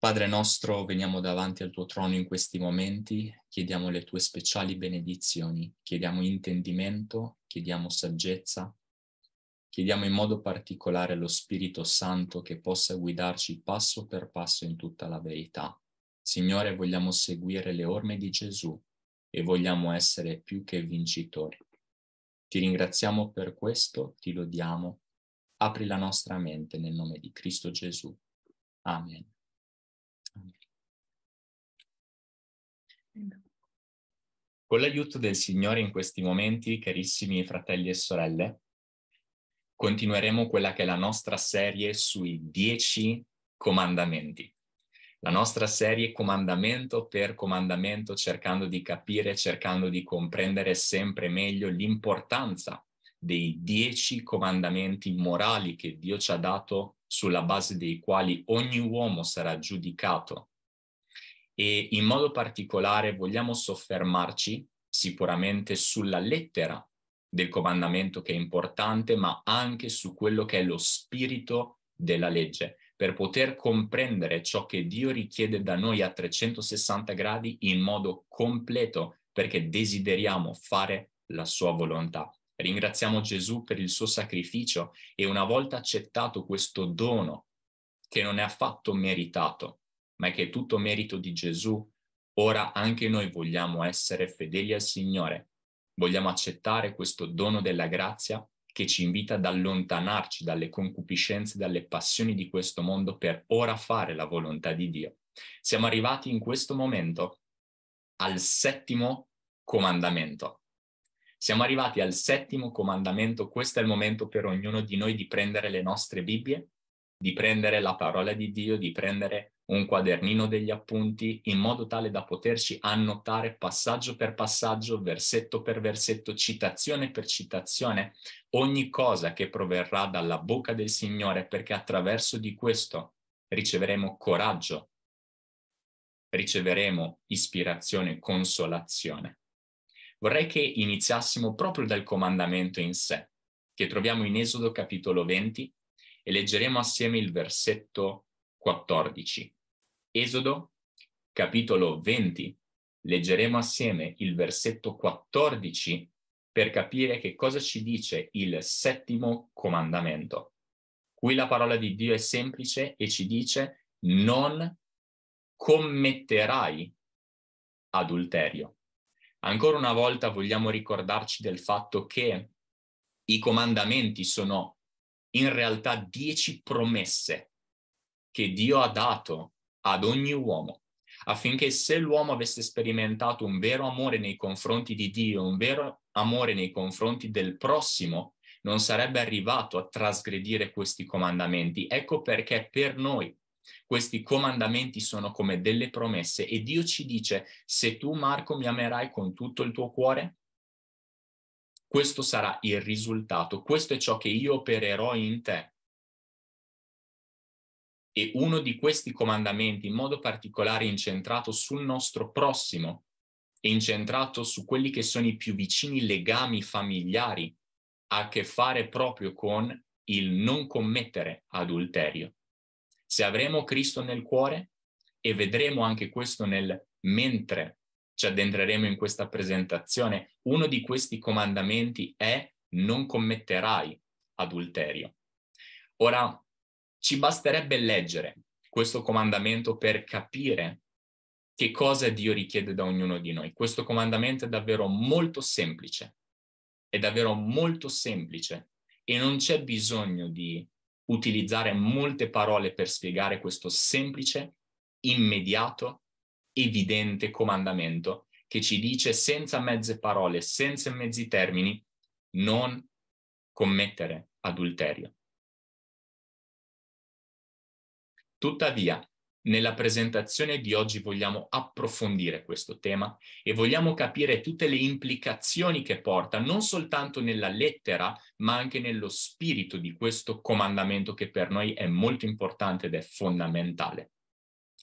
Padre nostro, veniamo davanti al tuo trono in questi momenti, chiediamo le tue speciali benedizioni, chiediamo intendimento, chiediamo saggezza, chiediamo in modo particolare lo Spirito Santo che possa guidarci passo per passo in tutta la verità. Signore, vogliamo seguire le orme di Gesù e vogliamo essere più che vincitori. Ti ringraziamo per questo, ti lodiamo. Apri la nostra mente nel nome di Cristo Gesù. Amen. Con l'aiuto del Signore in questi momenti, carissimi fratelli e sorelle, continueremo quella che è la nostra serie sui dieci comandamenti. La nostra serie comandamento per comandamento, cercando di capire, cercando di comprendere sempre meglio l'importanza dei dieci comandamenti morali che Dio ci ha dato, sulla base dei quali ogni uomo sarà giudicato e in modo particolare vogliamo soffermarci sicuramente sulla lettera del comandamento che è importante, ma anche su quello che è lo spirito della legge, per poter comprendere ciò che Dio richiede da noi a 360 gradi in modo completo, perché desideriamo fare la sua volontà. Ringraziamo Gesù per il suo sacrificio e una volta accettato questo dono, che non è affatto meritato, ma è che è tutto merito di Gesù, ora anche noi vogliamo essere fedeli al Signore. Vogliamo accettare questo dono della grazia che ci invita ad allontanarci dalle concupiscenze, dalle passioni di questo mondo per ora fare la volontà di Dio. Siamo arrivati in questo momento al settimo comandamento. Siamo arrivati al settimo comandamento, questo è il momento per ognuno di noi di prendere le nostre Bibbie, di prendere la parola di Dio, di prendere un quadernino degli appunti in modo tale da poterci annotare passaggio per passaggio, versetto per versetto, citazione per citazione, ogni cosa che proverrà dalla bocca del Signore, perché attraverso di questo riceveremo coraggio, riceveremo ispirazione, consolazione. Vorrei che iniziassimo proprio dal comandamento in sé, che troviamo in Esodo capitolo 20 e leggeremo assieme il versetto 14. Esodo, capitolo 20, leggeremo assieme il versetto 14 per capire che cosa ci dice il settimo comandamento. Qui la parola di Dio è semplice e ci dice non commetterai adulterio. Ancora una volta vogliamo ricordarci del fatto che i comandamenti sono in realtà dieci promesse che Dio ha dato ad ogni uomo, affinché se l'uomo avesse sperimentato un vero amore nei confronti di Dio, un vero amore nei confronti del prossimo, non sarebbe arrivato a trasgredire questi comandamenti. Ecco perché per noi questi comandamenti sono come delle promesse e Dio ci dice, se tu Marco mi amerai con tutto il tuo cuore, questo sarà il risultato, questo è ciò che io opererò in te e uno di questi comandamenti, in modo particolare incentrato sul nostro prossimo, incentrato su quelli che sono i più vicini legami familiari, ha a che fare proprio con il non commettere adulterio. Se avremo Cristo nel cuore, e vedremo anche questo nel mentre ci addentreremo in questa presentazione, uno di questi comandamenti è non commetterai adulterio. Ora, ci basterebbe leggere questo comandamento per capire che cosa Dio richiede da ognuno di noi. Questo comandamento è davvero molto semplice, è davvero molto semplice e non c'è bisogno di utilizzare molte parole per spiegare questo semplice, immediato, evidente comandamento che ci dice senza mezze parole, senza mezzi termini, non commettere adulterio. Tuttavia, nella presentazione di oggi vogliamo approfondire questo tema e vogliamo capire tutte le implicazioni che porta non soltanto nella lettera, ma anche nello spirito di questo comandamento che per noi è molto importante ed è fondamentale.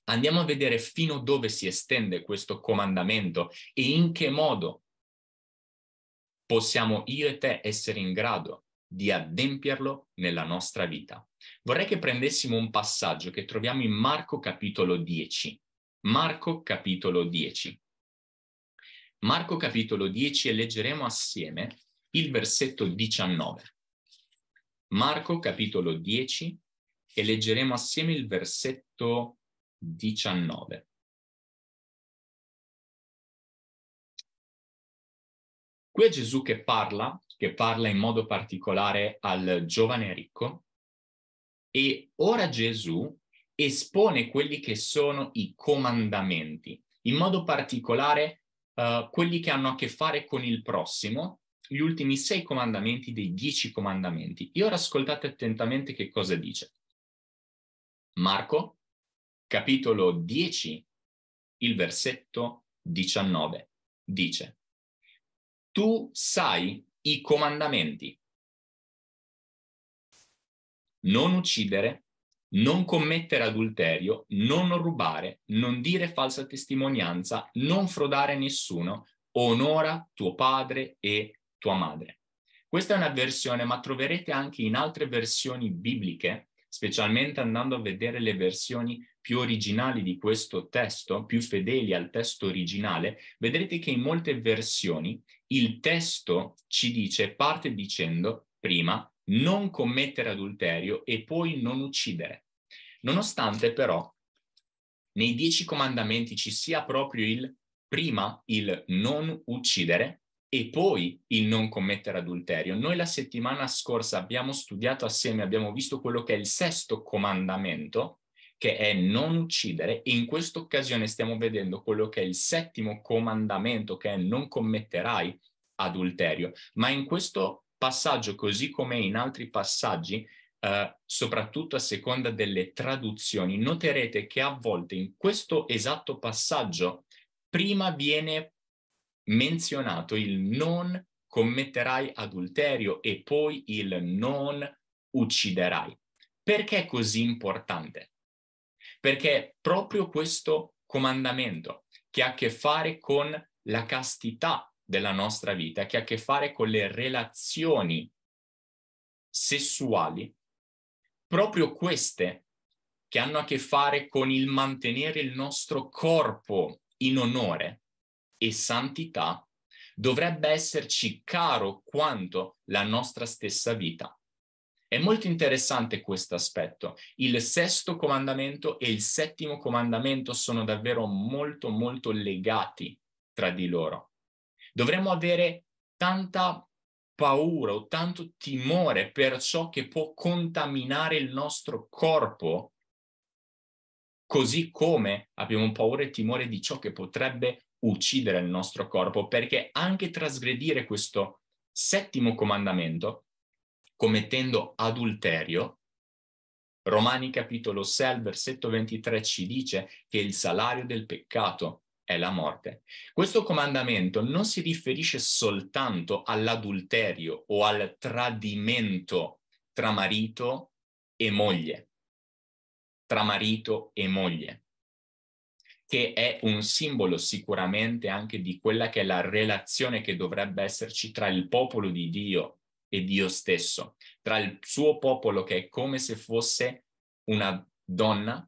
Andiamo a vedere fino dove si estende questo comandamento e in che modo possiamo io e te essere in grado di adempierlo nella nostra vita. Vorrei che prendessimo un passaggio che troviamo in Marco capitolo 10. Marco capitolo 10. Marco capitolo 10 e leggeremo assieme il versetto 19. Marco capitolo 10 e leggeremo assieme il versetto 19. Qui è Gesù che parla che parla in modo particolare al giovane ricco e ora Gesù espone quelli che sono i comandamenti, in modo particolare uh, quelli che hanno a che fare con il prossimo, gli ultimi sei comandamenti dei dieci comandamenti. E ora ascoltate attentamente che cosa dice. Marco, capitolo 10, il versetto 19, dice, Tu sai i comandamenti. Non uccidere, non commettere adulterio, non rubare, non dire falsa testimonianza, non frodare nessuno, onora tuo padre e tua madre. Questa è una versione, ma troverete anche in altre versioni bibliche, specialmente andando a vedere le versioni più originali di questo testo, più fedeli al testo originale, vedrete che in molte versioni il testo ci dice, parte dicendo prima, non commettere adulterio e poi non uccidere. Nonostante però nei dieci comandamenti ci sia proprio il prima il non uccidere e poi il non commettere adulterio. Noi la settimana scorsa abbiamo studiato assieme, abbiamo visto quello che è il sesto comandamento che è non uccidere, in questa occasione stiamo vedendo quello che è il settimo comandamento, che è non commetterai adulterio. Ma in questo passaggio, così come in altri passaggi, Uh, soprattutto a seconda delle traduzioni, noterete che a volte in questo esatto passaggio prima viene menzionato il non commetterai adulterio e poi il non ucciderai. Perché è così importante? perché proprio questo comandamento che ha a che fare con la castità della nostra vita, che ha a che fare con le relazioni sessuali, proprio queste che hanno a che fare con il mantenere il nostro corpo in onore e santità, dovrebbe esserci caro quanto la nostra stessa vita. È molto interessante questo aspetto. Il sesto comandamento e il settimo comandamento sono davvero molto, molto legati tra di loro. Dovremmo avere tanta paura o tanto timore per ciò che può contaminare il nostro corpo, così come abbiamo paura e timore di ciò che potrebbe uccidere il nostro corpo, perché anche trasgredire questo settimo comandamento commettendo adulterio, Romani capitolo 6, versetto 23 ci dice che il salario del peccato è la morte. Questo comandamento non si riferisce soltanto all'adulterio o al tradimento tra marito e moglie, tra marito e moglie, che è un simbolo sicuramente anche di quella che è la relazione che dovrebbe esserci tra il popolo di Dio e Dio stesso, tra il suo popolo che è come se fosse una donna,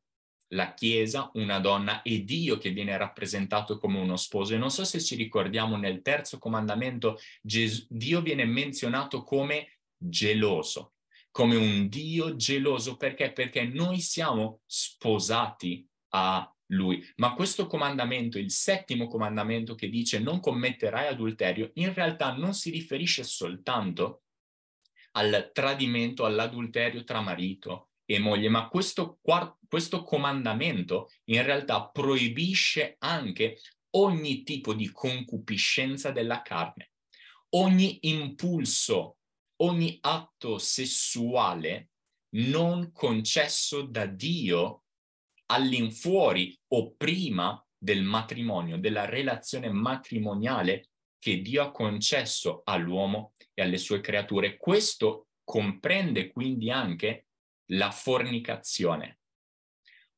la Chiesa, una donna e Dio che viene rappresentato come uno sposo. E non so se ci ricordiamo nel terzo comandamento, Ges- Dio viene menzionato come geloso, come un Dio geloso. Perché? Perché noi siamo sposati a lui. Ma questo comandamento, il settimo comandamento che dice non commetterai adulterio, in realtà non si riferisce soltanto a al tradimento, all'adulterio tra marito e moglie, ma questo, questo comandamento in realtà proibisce anche ogni tipo di concupiscenza della carne, ogni impulso, ogni atto sessuale non concesso da Dio all'infuori o prima del matrimonio, della relazione matrimoniale che Dio ha concesso all'uomo e alle sue creature. Questo comprende quindi anche la fornicazione,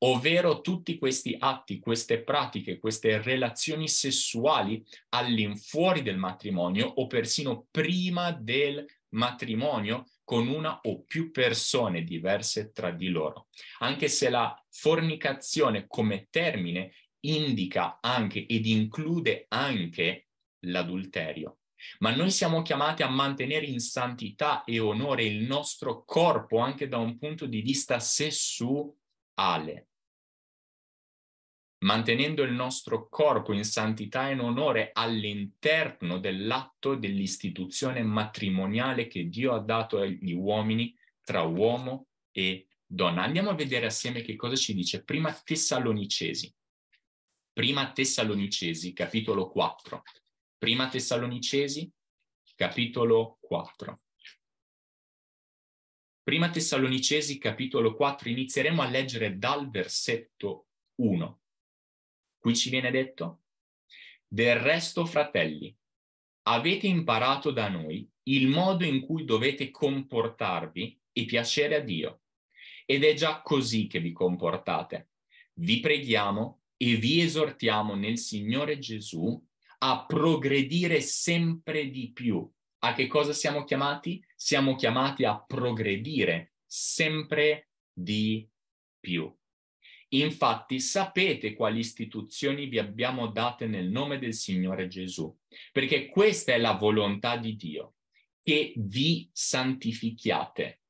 ovvero tutti questi atti, queste pratiche, queste relazioni sessuali all'infuori del matrimonio o persino prima del matrimonio con una o più persone diverse tra di loro. Anche se la fornicazione come termine indica anche ed include anche l'adulterio. Ma noi siamo chiamati a mantenere in santità e onore il nostro corpo anche da un punto di vista sessuale. Mantenendo il nostro corpo in santità e in onore all'interno dell'atto dell'istituzione matrimoniale che Dio ha dato agli uomini tra uomo e donna. Andiamo a vedere assieme che cosa ci dice prima Tessalonicesi. Prima Tessalonicesi, capitolo 4. Prima Tessalonicesi, capitolo 4. Prima Tessalonicesi, capitolo 4, inizieremo a leggere dal versetto 1. Qui ci viene detto, del resto, fratelli, avete imparato da noi il modo in cui dovete comportarvi e piacere a Dio. Ed è già così che vi comportate. Vi preghiamo e vi esortiamo nel Signore Gesù a progredire sempre di più. A che cosa siamo chiamati? Siamo chiamati a progredire sempre di più. Infatti sapete quali istituzioni vi abbiamo date nel nome del Signore Gesù, perché questa è la volontà di Dio, che vi santifichiate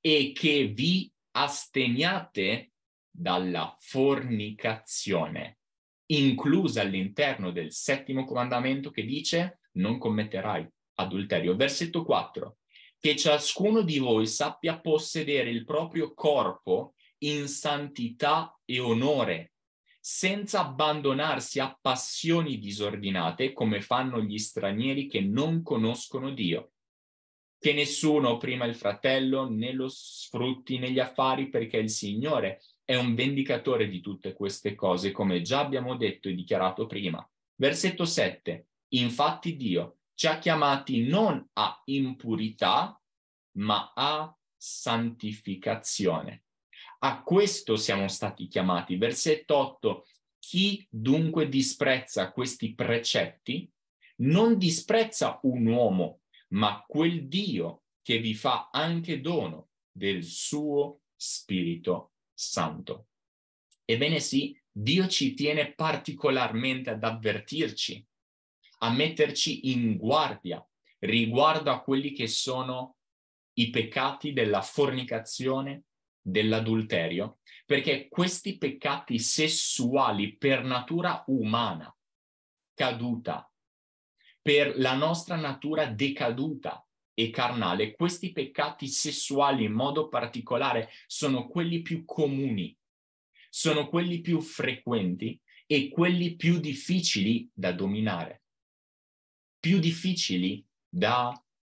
e che vi asteniate dalla fornicazione inclusa all'interno del settimo comandamento che dice non commetterai adulterio. Versetto 4, che ciascuno di voi sappia possedere il proprio corpo in santità e onore, senza abbandonarsi a passioni disordinate come fanno gli stranieri che non conoscono Dio. Che nessuno prima il fratello né lo sfrutti negli affari perché il Signore è un vendicatore di tutte queste cose, come già abbiamo detto e dichiarato prima. Versetto 7. Infatti Dio ci ha chiamati non a impurità, ma a santificazione. A questo siamo stati chiamati. Versetto 8. Chi dunque disprezza questi precetti non disprezza un uomo, ma quel Dio che vi fa anche dono del suo Spirito Santo. Ebbene sì, Dio ci tiene particolarmente ad avvertirci, a metterci in guardia riguardo a quelli che sono i peccati della fornicazione, dell'adulterio, perché questi peccati sessuali per natura umana, caduta, per la nostra natura decaduta, e carnale. Questi peccati sessuali in modo particolare sono quelli più comuni, sono quelli più frequenti e quelli più difficili da dominare, più difficili da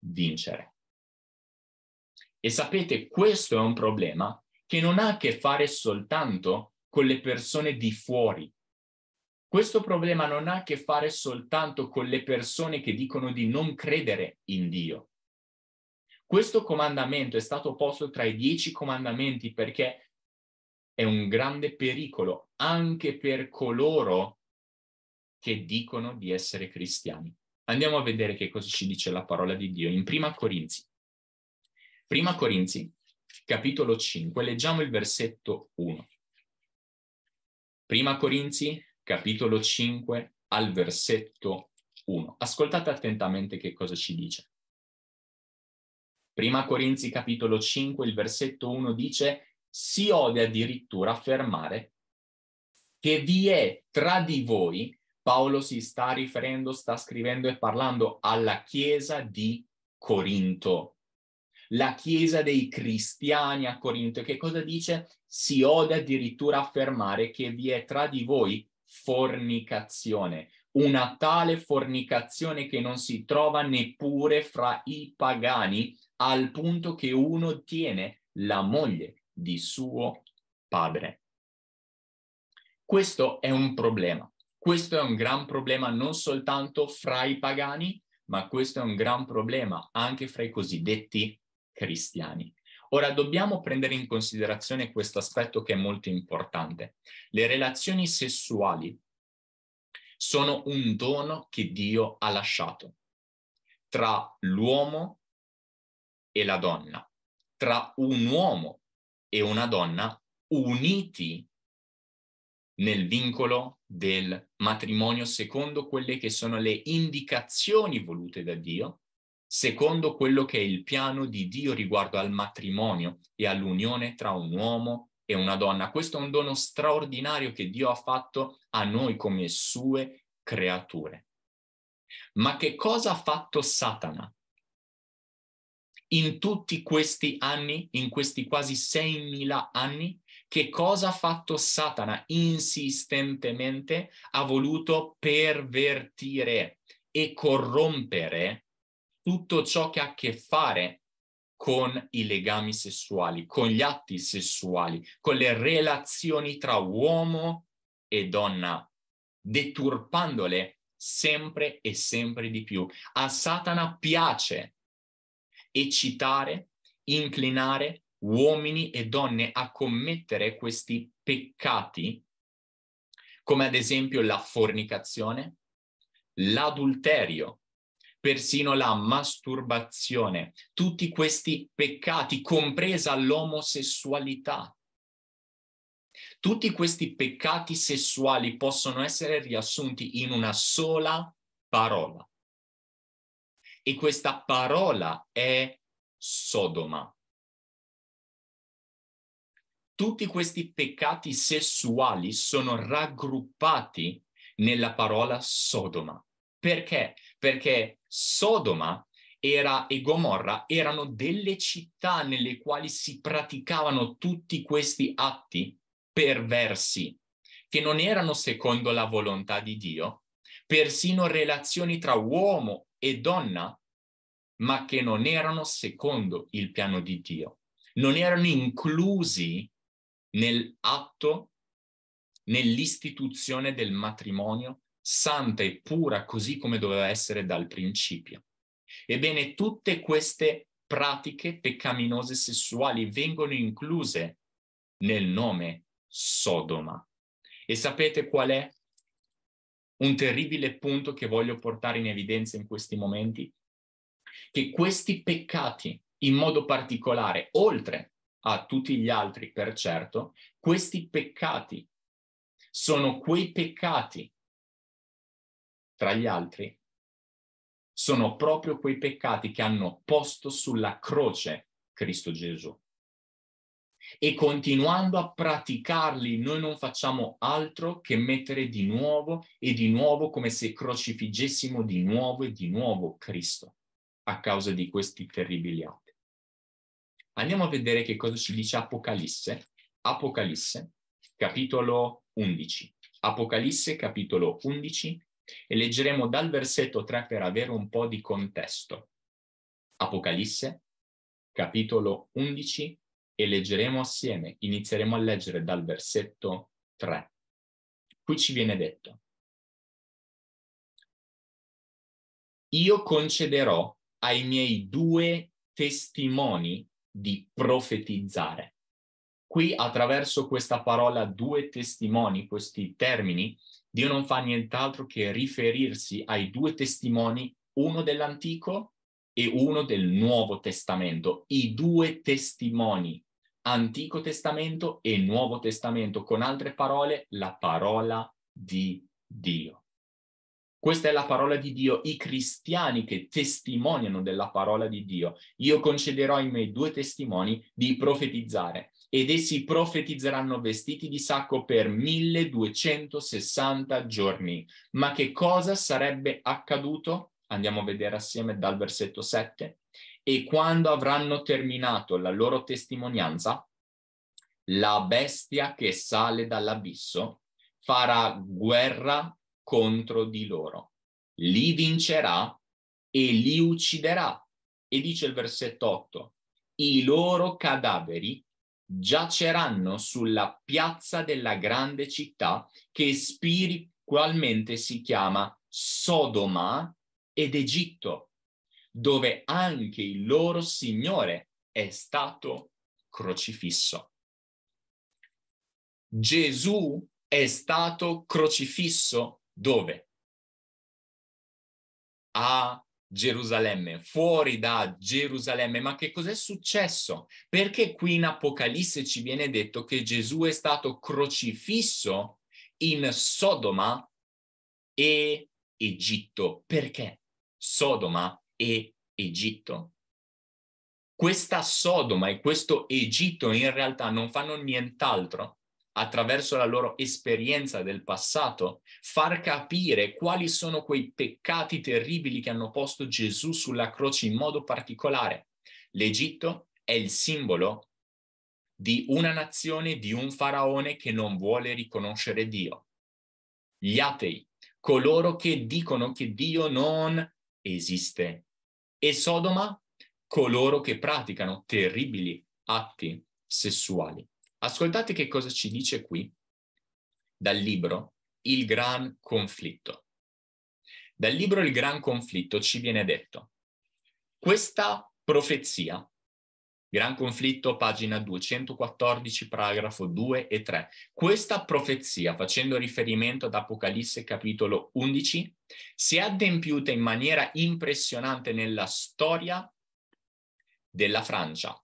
vincere. E sapete, questo è un problema che non ha a che fare soltanto con le persone di fuori. Questo problema non ha a che fare soltanto con le persone che dicono di non credere in Dio. Questo comandamento è stato posto tra i dieci comandamenti perché è un grande pericolo anche per coloro che dicono di essere cristiani. Andiamo a vedere che cosa ci dice la parola di Dio in Prima Corinzi. Prima Corinzi, capitolo 5, leggiamo il versetto 1. Prima Corinzi, capitolo 5, al versetto 1. Ascoltate attentamente che cosa ci dice. Prima Corinzi capitolo 5, il versetto 1 dice si ode addirittura affermare che vi è tra di voi, Paolo si sta riferendo, sta scrivendo e parlando alla chiesa di Corinto, la chiesa dei cristiani a Corinto. Che cosa dice? Si ode addirittura affermare che vi è tra di voi fornicazione, una tale fornicazione che non si trova neppure fra i pagani, al punto che uno tiene la moglie di suo padre. Questo è un problema. Questo è un gran problema non soltanto fra i pagani, ma questo è un gran problema anche fra i cosiddetti cristiani. Ora dobbiamo prendere in considerazione questo aspetto che è molto importante. Le relazioni sessuali sono un dono che Dio ha lasciato tra l'uomo e la donna, tra un uomo e una donna uniti nel vincolo del matrimonio secondo quelle che sono le indicazioni volute da Dio, secondo quello che è il piano di Dio riguardo al matrimonio e all'unione tra un uomo e una donna. Questo è un dono straordinario che Dio ha fatto a noi come sue creature. Ma che cosa ha fatto Satana in tutti questi anni, in questi quasi 6.000 anni, che cosa ha fatto Satana insistentemente? Ha voluto pervertire e corrompere tutto ciò che ha a che fare con i legami sessuali, con gli atti sessuali, con le relazioni tra uomo e donna, deturpandole sempre e sempre di più. A Satana piace eccitare, inclinare uomini e donne a commettere questi peccati, come ad esempio la fornicazione, l'adulterio, persino la masturbazione, tutti questi peccati, compresa l'omosessualità. Tutti questi peccati sessuali possono essere riassunti in una sola parola, e questa parola è Sodoma. Tutti questi peccati sessuali sono raggruppati nella parola Sodoma. Perché? Perché Sodoma era, e Gomorra erano delle città nelle quali si praticavano tutti questi atti perversi, che non erano secondo la volontà di Dio, persino relazioni tra uomo e donna, ma che non erano secondo il piano di Dio, non erano inclusi nell'atto, nell'istituzione del matrimonio santa e pura così come doveva essere dal principio. Ebbene, tutte queste pratiche peccaminose sessuali vengono incluse nel nome Sodoma. E sapete qual è un terribile punto che voglio portare in evidenza in questi momenti, che questi peccati in modo particolare, oltre a tutti gli altri per certo, questi peccati sono quei peccati, tra gli altri, sono proprio quei peccati che hanno posto sulla croce Cristo Gesù e continuando a praticarli noi non facciamo altro che mettere di nuovo e di nuovo come se crocifiggessimo di nuovo e di nuovo Cristo a causa di questi terribili atti. Andiamo a vedere che cosa ci dice Apocalisse. Apocalisse, capitolo 11. Apocalisse, capitolo 11, e leggeremo dal versetto 3 per avere un po' di contesto. Apocalisse, capitolo 11, e leggeremo assieme. Inizieremo a leggere dal versetto 3. Qui ci viene detto, io concederò ai miei due testimoni di profetizzare. Qui attraverso questa parola due testimoni, questi termini, Dio non fa nient'altro che riferirsi ai due testimoni, uno dell'Antico e uno del Nuovo Testamento, i due testimoni, Antico Testamento e Nuovo Testamento, con altre parole, la parola di Dio. Questa è la parola di Dio, i cristiani che testimoniano della parola di Dio. Io concederò ai miei due testimoni di profetizzare ed essi profetizzeranno vestiti di sacco per 1260 giorni. Ma che cosa sarebbe accaduto? andiamo a vedere assieme dal versetto 7, e quando avranno terminato la loro testimonianza, la bestia che sale dall'abisso farà guerra contro di loro, li vincerà e li ucciderà. E dice il versetto 8, i loro cadaveri giaceranno sulla piazza della grande città che spiritualmente si chiama Sodoma ed Egitto, dove anche il loro Signore è stato crocifisso. Gesù è stato crocifisso dove? A Gerusalemme, fuori da Gerusalemme. Ma che cos'è successo? Perché qui in Apocalisse ci viene detto che Gesù è stato crocifisso in Sodoma e Egitto. Perché? Sodoma e Egitto. Questa Sodoma e questo Egitto in realtà non fanno nient'altro attraverso la loro esperienza del passato, far capire quali sono quei peccati terribili che hanno posto Gesù sulla croce in modo particolare. L'Egitto è il simbolo di una nazione, di un faraone che non vuole riconoscere Dio. Gli atei, coloro che dicono che Dio non esiste. E Sodoma, coloro che praticano terribili atti sessuali. Ascoltate che cosa ci dice qui dal libro Il Gran Conflitto. Dal libro Il Gran Conflitto ci viene detto, questa profezia Gran conflitto, pagina 214, paragrafo 2 e 3. Questa profezia, facendo riferimento ad Apocalisse capitolo 11, si è adempiuta in maniera impressionante nella storia della Francia.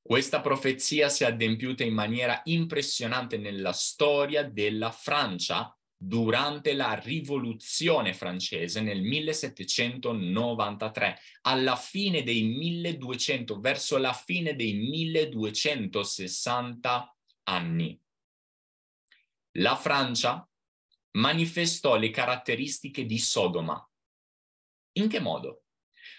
Questa profezia si è adempiuta in maniera impressionante nella storia della Francia durante la rivoluzione francese nel 1793, alla fine dei 1200, verso la fine dei 1260 anni. La Francia manifestò le caratteristiche di Sodoma. In che modo?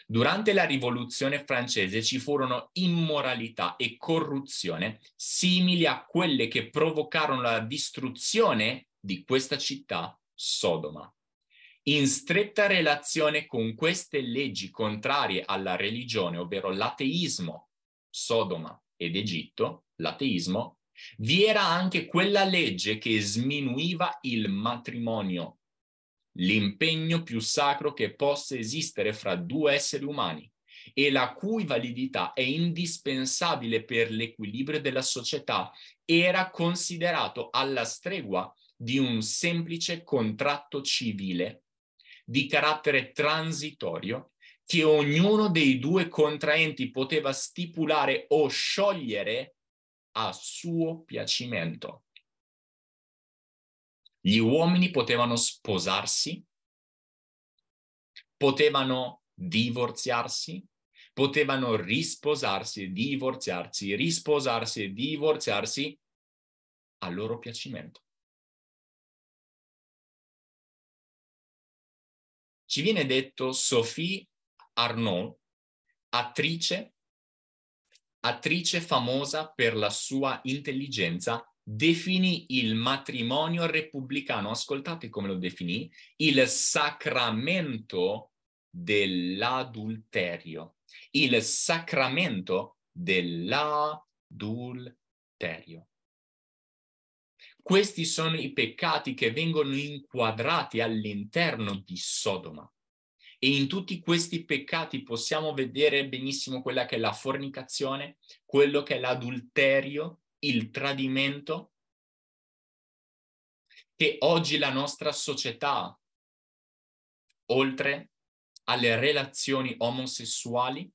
Durante la rivoluzione francese ci furono immoralità e corruzione simili a quelle che provocarono la distruzione di questa città, Sodoma. In stretta relazione con queste leggi contrarie alla religione, ovvero l'ateismo, Sodoma ed Egitto, l'ateismo, vi era anche quella legge che sminuiva il matrimonio, l'impegno più sacro che possa esistere fra due esseri umani e la cui validità è indispensabile per l'equilibrio della società, era considerato alla stregua di un semplice contratto civile di carattere transitorio che ognuno dei due contraenti poteva stipulare o sciogliere a suo piacimento. Gli uomini potevano sposarsi, potevano divorziarsi, potevano risposarsi, divorziarsi, risposarsi e divorziarsi a loro piacimento. ci viene detto Sophie Arnaud, attrice, attrice famosa per la sua intelligenza, definì il matrimonio repubblicano, ascoltate come lo definì, il sacramento dell'adulterio. Il sacramento dell'adulterio. Questi sono i peccati che vengono inquadrati all'interno di Sodoma. E in tutti questi peccati possiamo vedere benissimo quella che è la fornicazione, quello che è l'adulterio, il tradimento, che oggi la nostra società, oltre alle relazioni omosessuali,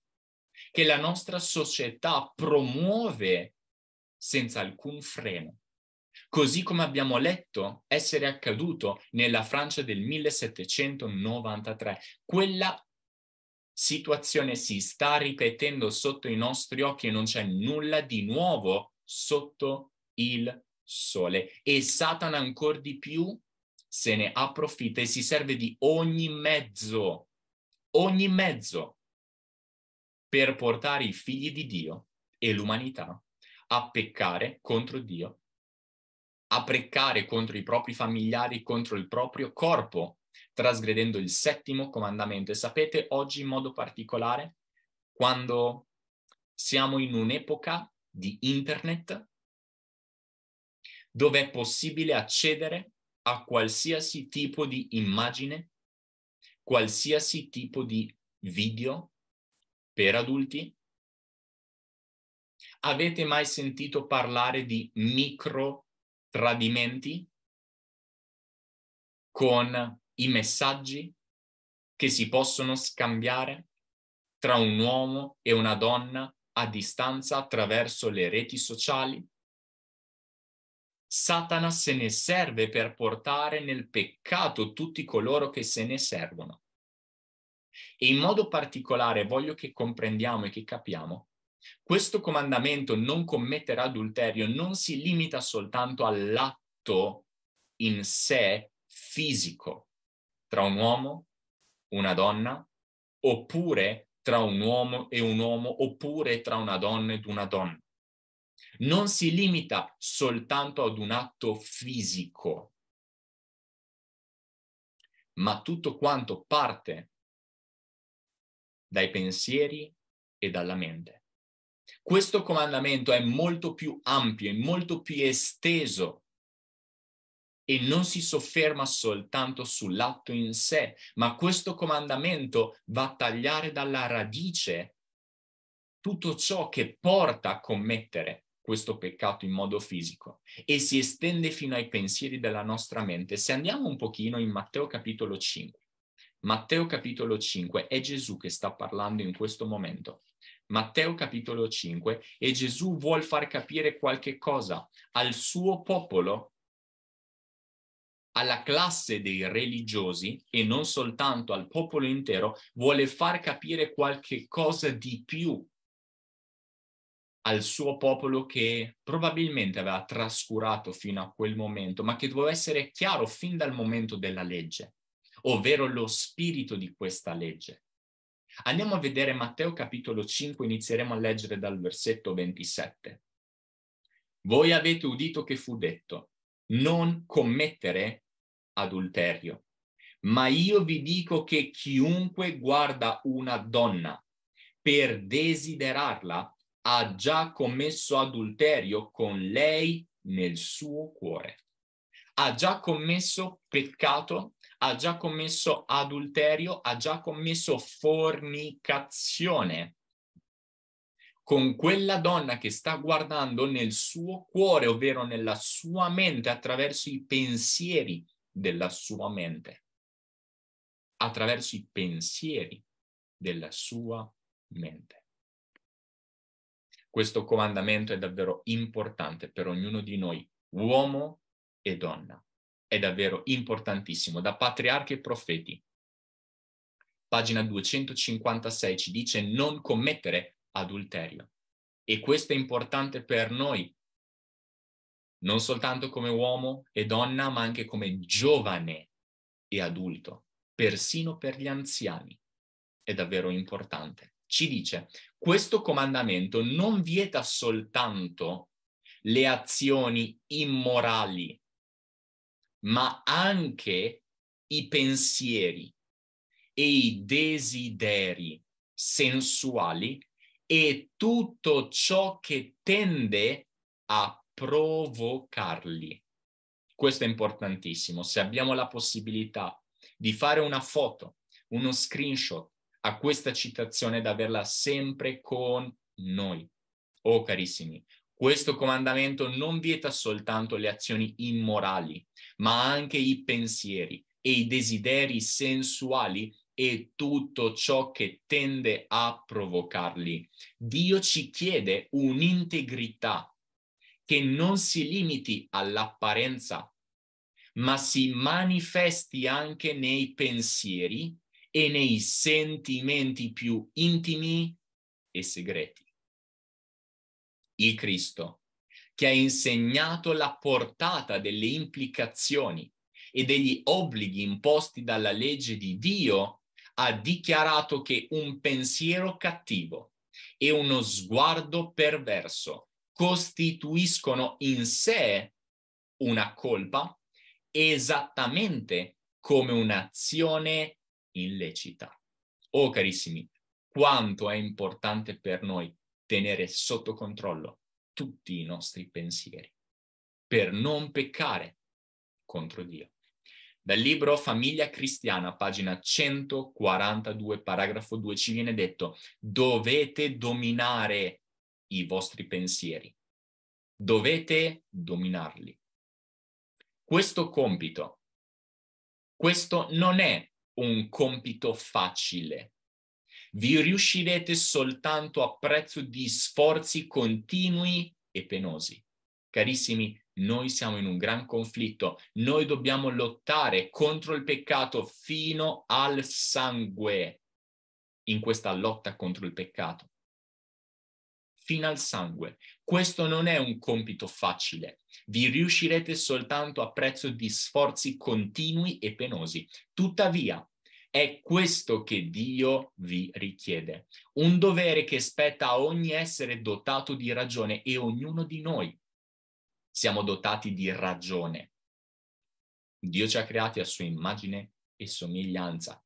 che la nostra società promuove senza alcun freno così come abbiamo letto essere accaduto nella Francia del 1793. Quella situazione si sta ripetendo sotto i nostri occhi e non c'è nulla di nuovo sotto il sole. E Satana ancora di più se ne approfitta e si serve di ogni mezzo, ogni mezzo per portare i figli di Dio e l'umanità a peccare contro Dio a peccare contro i propri familiari, contro il proprio corpo, trasgredendo il settimo comandamento. E sapete, oggi in modo particolare, quando siamo in un'epoca di internet, dove è possibile accedere a qualsiasi tipo di immagine, qualsiasi tipo di video per adulti, Avete mai sentito parlare di micro tradimenti, con i messaggi che si possono scambiare tra un uomo e una donna a distanza attraverso le reti sociali. Satana se ne serve per portare nel peccato tutti coloro che se ne servono. E in modo particolare voglio che comprendiamo e che capiamo questo comandamento non commettere adulterio non si limita soltanto all'atto in sé fisico tra un uomo, una donna, oppure tra un uomo e un uomo, oppure tra una donna ed una donna. Non si limita soltanto ad un atto fisico, ma tutto quanto parte dai pensieri e dalla mente. Questo comandamento è molto più ampio, è molto più esteso e non si sofferma soltanto sull'atto in sé, ma questo comandamento va a tagliare dalla radice tutto ciò che porta a commettere questo peccato in modo fisico e si estende fino ai pensieri della nostra mente. Se andiamo un pochino in Matteo capitolo 5, Matteo capitolo 5, è Gesù che sta parlando in questo momento. Matteo capitolo 5 e Gesù vuole far capire qualche cosa al suo popolo, alla classe dei religiosi e non soltanto al popolo intero, vuole far capire qualche cosa di più al suo popolo che probabilmente aveva trascurato fino a quel momento, ma che doveva essere chiaro fin dal momento della legge ovvero lo spirito di questa legge. Andiamo a vedere Matteo capitolo 5, inizieremo a leggere dal versetto 27. Voi avete udito che fu detto, non commettere adulterio, ma io vi dico che chiunque guarda una donna per desiderarla ha già commesso adulterio con lei nel suo cuore. Ha già commesso peccato ha già commesso adulterio, ha già commesso fornicazione con quella donna che sta guardando nel suo cuore, ovvero nella sua mente, attraverso i pensieri della sua mente, attraverso i pensieri della sua mente. Questo comandamento è davvero importante per ognuno di noi, uomo e donna è davvero importantissimo, da patriarchi e profeti. Pagina 256 ci dice non commettere adulterio. E questo è importante per noi, non soltanto come uomo e donna, ma anche come giovane e adulto, persino per gli anziani. È davvero importante. Ci dice, questo comandamento non vieta soltanto le azioni immorali ma anche i pensieri e i desideri sensuali e tutto ciò che tende a provocarli. Questo è importantissimo. Se abbiamo la possibilità di fare una foto, uno screenshot a questa citazione, da averla sempre con noi. Oh carissimi, questo comandamento non vieta soltanto le azioni immorali, ma anche i pensieri e i desideri sensuali e tutto ciò che tende a provocarli. Dio ci chiede un'integrità che non si limiti all'apparenza, ma si manifesti anche nei pensieri e nei sentimenti più intimi e segreti il Cristo, che ha insegnato la portata delle implicazioni e degli obblighi imposti dalla legge di Dio, ha dichiarato che un pensiero cattivo e uno sguardo perverso costituiscono in sé una colpa esattamente come un'azione illecita. Oh carissimi, quanto è importante per noi tenere sotto controllo tutti i nostri pensieri per non peccare contro Dio. Dal libro Famiglia Cristiana, pagina 142, paragrafo 2, ci viene detto dovete dominare i vostri pensieri, dovete dominarli. Questo compito, questo non è un compito facile, vi riuscirete soltanto a prezzo di sforzi continui e penosi. Carissimi, noi siamo in un gran conflitto, noi dobbiamo lottare contro il peccato fino al sangue, in questa lotta contro il peccato. Fino al sangue. Questo non è un compito facile. Vi riuscirete soltanto a prezzo di sforzi continui e penosi. Tuttavia, è questo che Dio vi richiede, un dovere che spetta a ogni essere dotato di ragione e ognuno di noi siamo dotati di ragione. Dio ci ha creati a sua immagine e somiglianza.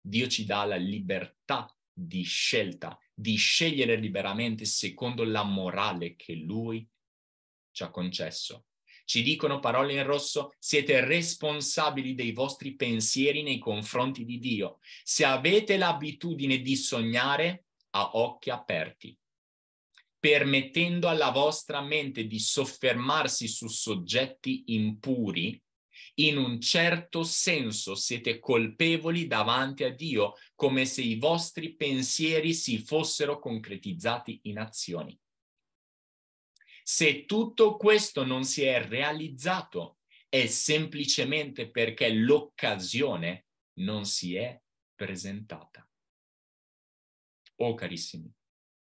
Dio ci dà la libertà di scelta, di scegliere liberamente secondo la morale che lui ci ha concesso ci dicono parole in rosso, siete responsabili dei vostri pensieri nei confronti di Dio. Se avete l'abitudine di sognare a occhi aperti, permettendo alla vostra mente di soffermarsi su soggetti impuri, in un certo senso siete colpevoli davanti a Dio, come se i vostri pensieri si fossero concretizzati in azioni. Se tutto questo non si è realizzato è semplicemente perché l'occasione non si è presentata. Oh carissimi,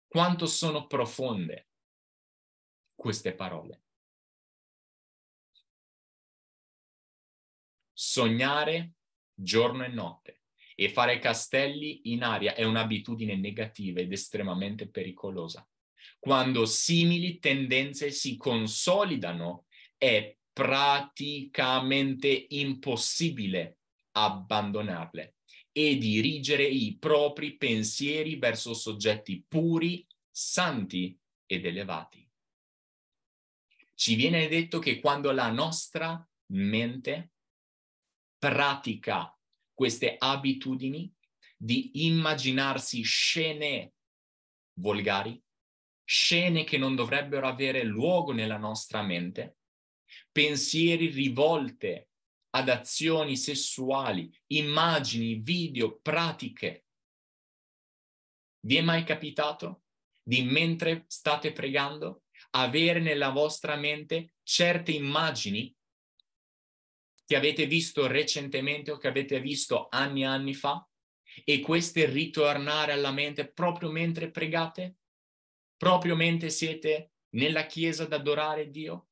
quanto sono profonde queste parole. Sognare giorno e notte e fare castelli in aria è un'abitudine negativa ed estremamente pericolosa quando simili tendenze si consolidano, è praticamente impossibile abbandonarle e dirigere i propri pensieri verso soggetti puri, santi ed elevati. Ci viene detto che quando la nostra mente pratica queste abitudini di immaginarsi scene volgari, scene che non dovrebbero avere luogo nella nostra mente, pensieri rivolte ad azioni sessuali, immagini, video, pratiche. Vi è mai capitato di, mentre state pregando, avere nella vostra mente certe immagini che avete visto recentemente o che avete visto anni e anni fa e queste ritornare alla mente proprio mentre pregate? proprio mentre siete nella chiesa ad adorare Dio?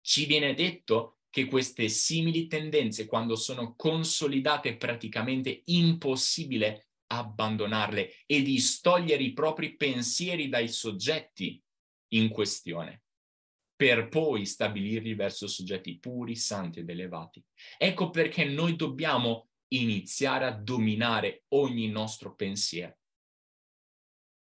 Ci viene detto che queste simili tendenze, quando sono consolidate, è praticamente impossibile abbandonarle e distogliere i propri pensieri dai soggetti in questione per poi stabilirli verso soggetti puri, santi ed elevati. Ecco perché noi dobbiamo iniziare a dominare ogni nostro pensiero.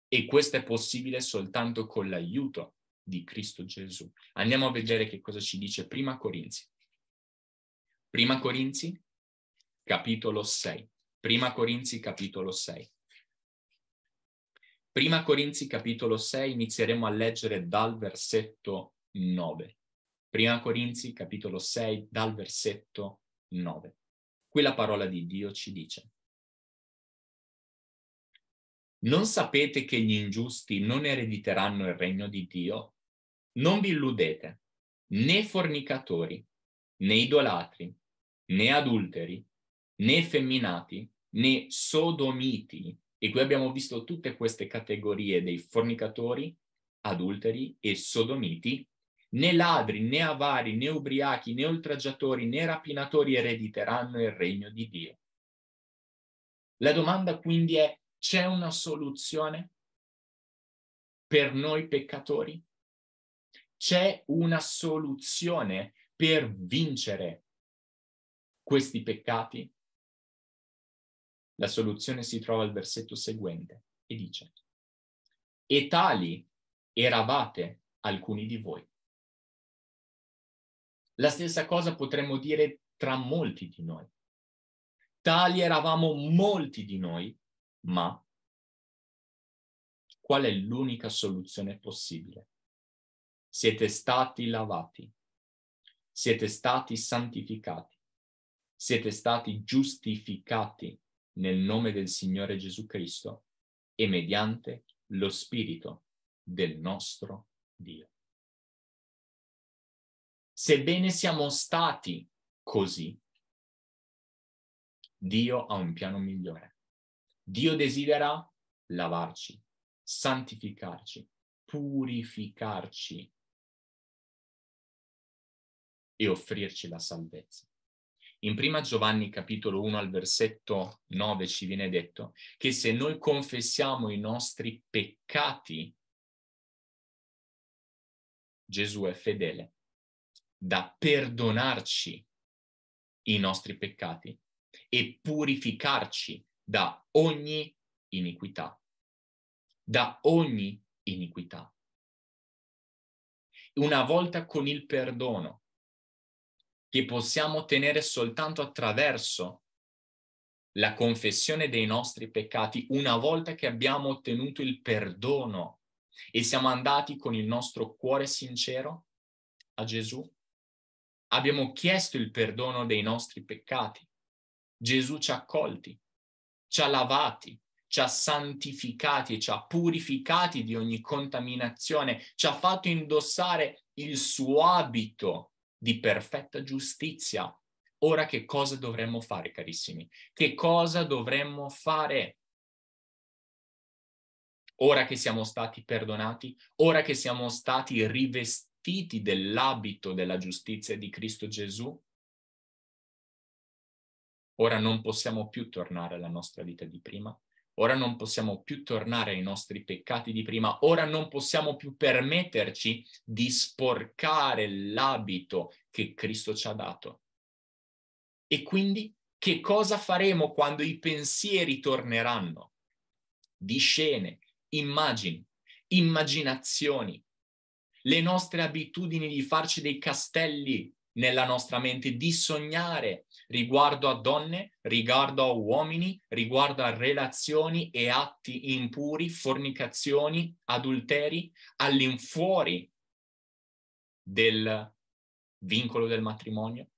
E questo è possibile soltanto con l'aiuto di Cristo Gesù. Andiamo a vedere che cosa ci dice Prima Corinzi. Prima Corinzi, capitolo 6. Prima Corinzi, capitolo 6. Prima Corinzi, capitolo 6, inizieremo a leggere dal versetto 9. Prima Corinzi, capitolo 6, dal versetto 9. Qui la parola di Dio ci dice. Non sapete che gli ingiusti non erediteranno il regno di Dio? Non vi illudete, né fornicatori, né idolatri, né adulteri, né femminati, né sodomiti. E qui abbiamo visto tutte queste categorie dei fornicatori, adulteri e sodomiti, né ladri, né avari, né ubriachi, né oltraggiatori, né rapinatori erediteranno il regno di Dio. La domanda quindi è c'è una soluzione per noi peccatori? C'è una soluzione per vincere questi peccati? La soluzione si trova al versetto seguente e dice, e tali eravate alcuni di voi. La stessa cosa potremmo dire tra molti di noi. Tali eravamo molti di noi ma qual è l'unica soluzione possibile? Siete stati lavati, siete stati santificati, siete stati giustificati nel nome del Signore Gesù Cristo e mediante lo Spirito del nostro Dio. Sebbene siamo stati così, Dio ha un piano migliore. Dio desidera lavarci, santificarci, purificarci e offrirci la salvezza. In 1 Giovanni capitolo 1 al versetto 9 ci viene detto che se noi confessiamo i nostri peccati, Gesù è fedele da perdonarci i nostri peccati e purificarci da ogni iniquità. Da ogni iniquità. Una volta con il perdono, che possiamo ottenere soltanto attraverso la confessione dei nostri peccati, una volta che abbiamo ottenuto il perdono e siamo andati con il nostro cuore sincero a Gesù, abbiamo chiesto il perdono dei nostri peccati. Gesù ci ha accolti ci ha lavati, ci ha santificati, ci ha purificati di ogni contaminazione, ci ha fatto indossare il suo abito di perfetta giustizia. Ora che cosa dovremmo fare, carissimi? Che cosa dovremmo fare? Ora che siamo stati perdonati, ora che siamo stati rivestiti dell'abito della giustizia di Cristo Gesù, Ora non possiamo più tornare alla nostra vita di prima, ora non possiamo più tornare ai nostri peccati di prima, ora non possiamo più permetterci di sporcare l'abito che Cristo ci ha dato. E quindi che cosa faremo quando i pensieri torneranno? Di scene, immagini, immaginazioni, le nostre abitudini di farci dei castelli nella nostra mente di sognare riguardo a donne, riguardo a uomini, riguardo a relazioni e atti impuri, fornicazioni, adulteri, all'infuori del vincolo del matrimonio,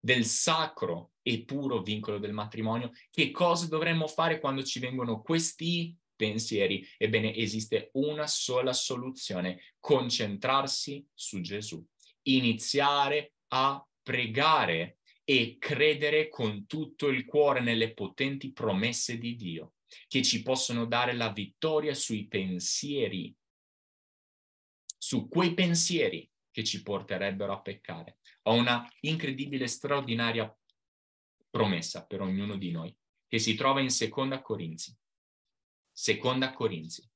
del sacro e puro vincolo del matrimonio. Che cosa dovremmo fare quando ci vengono questi pensieri? Ebbene, esiste una sola soluzione, concentrarsi su Gesù iniziare a pregare e credere con tutto il cuore nelle potenti promesse di Dio che ci possono dare la vittoria sui pensieri, su quei pensieri che ci porterebbero a peccare. Ho una incredibile, straordinaria promessa per ognuno di noi che si trova in Seconda Corinzi. Seconda Corinzi.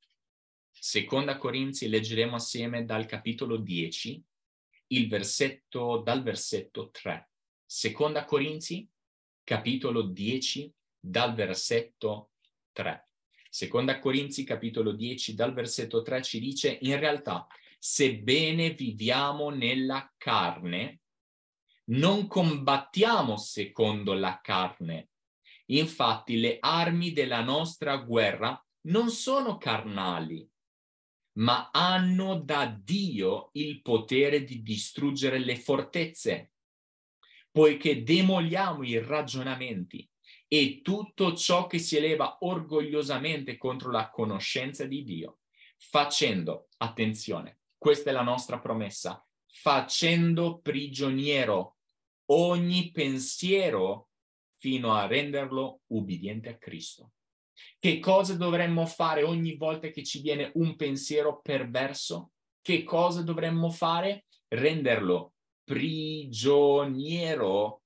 Seconda Corinzi leggeremo assieme dal capitolo 10 il versetto, dal versetto 3. Seconda Corinzi, capitolo 10, dal versetto 3. Seconda Corinzi, capitolo 10, dal versetto 3 ci dice, in realtà, sebbene viviamo nella carne, non combattiamo secondo la carne. Infatti le armi della nostra guerra non sono carnali, ma hanno da Dio il potere di distruggere le fortezze, poiché demoliamo i ragionamenti e tutto ciò che si eleva orgogliosamente contro la conoscenza di Dio, facendo, attenzione, questa è la nostra promessa, facendo prigioniero ogni pensiero fino a renderlo ubbidiente a Cristo. Che cosa dovremmo fare ogni volta che ci viene un pensiero perverso? Che cosa dovremmo fare? Renderlo prigioniero.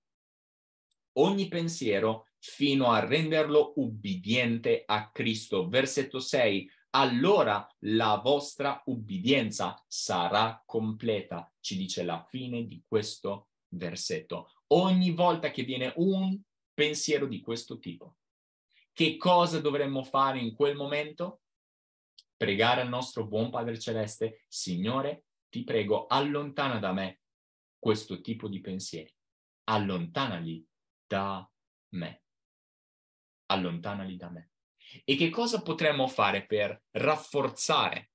Ogni pensiero fino a renderlo ubbidiente a Cristo. Versetto 6. Allora la vostra ubbidienza sarà completa, ci dice la fine di questo versetto. Ogni volta che viene un pensiero di questo tipo, che cosa dovremmo fare in quel momento? Pregare al nostro buon Padre Celeste, Signore, ti prego, allontana da me questo tipo di pensieri, allontanali da me, allontanali da me. E che cosa potremmo fare per rafforzare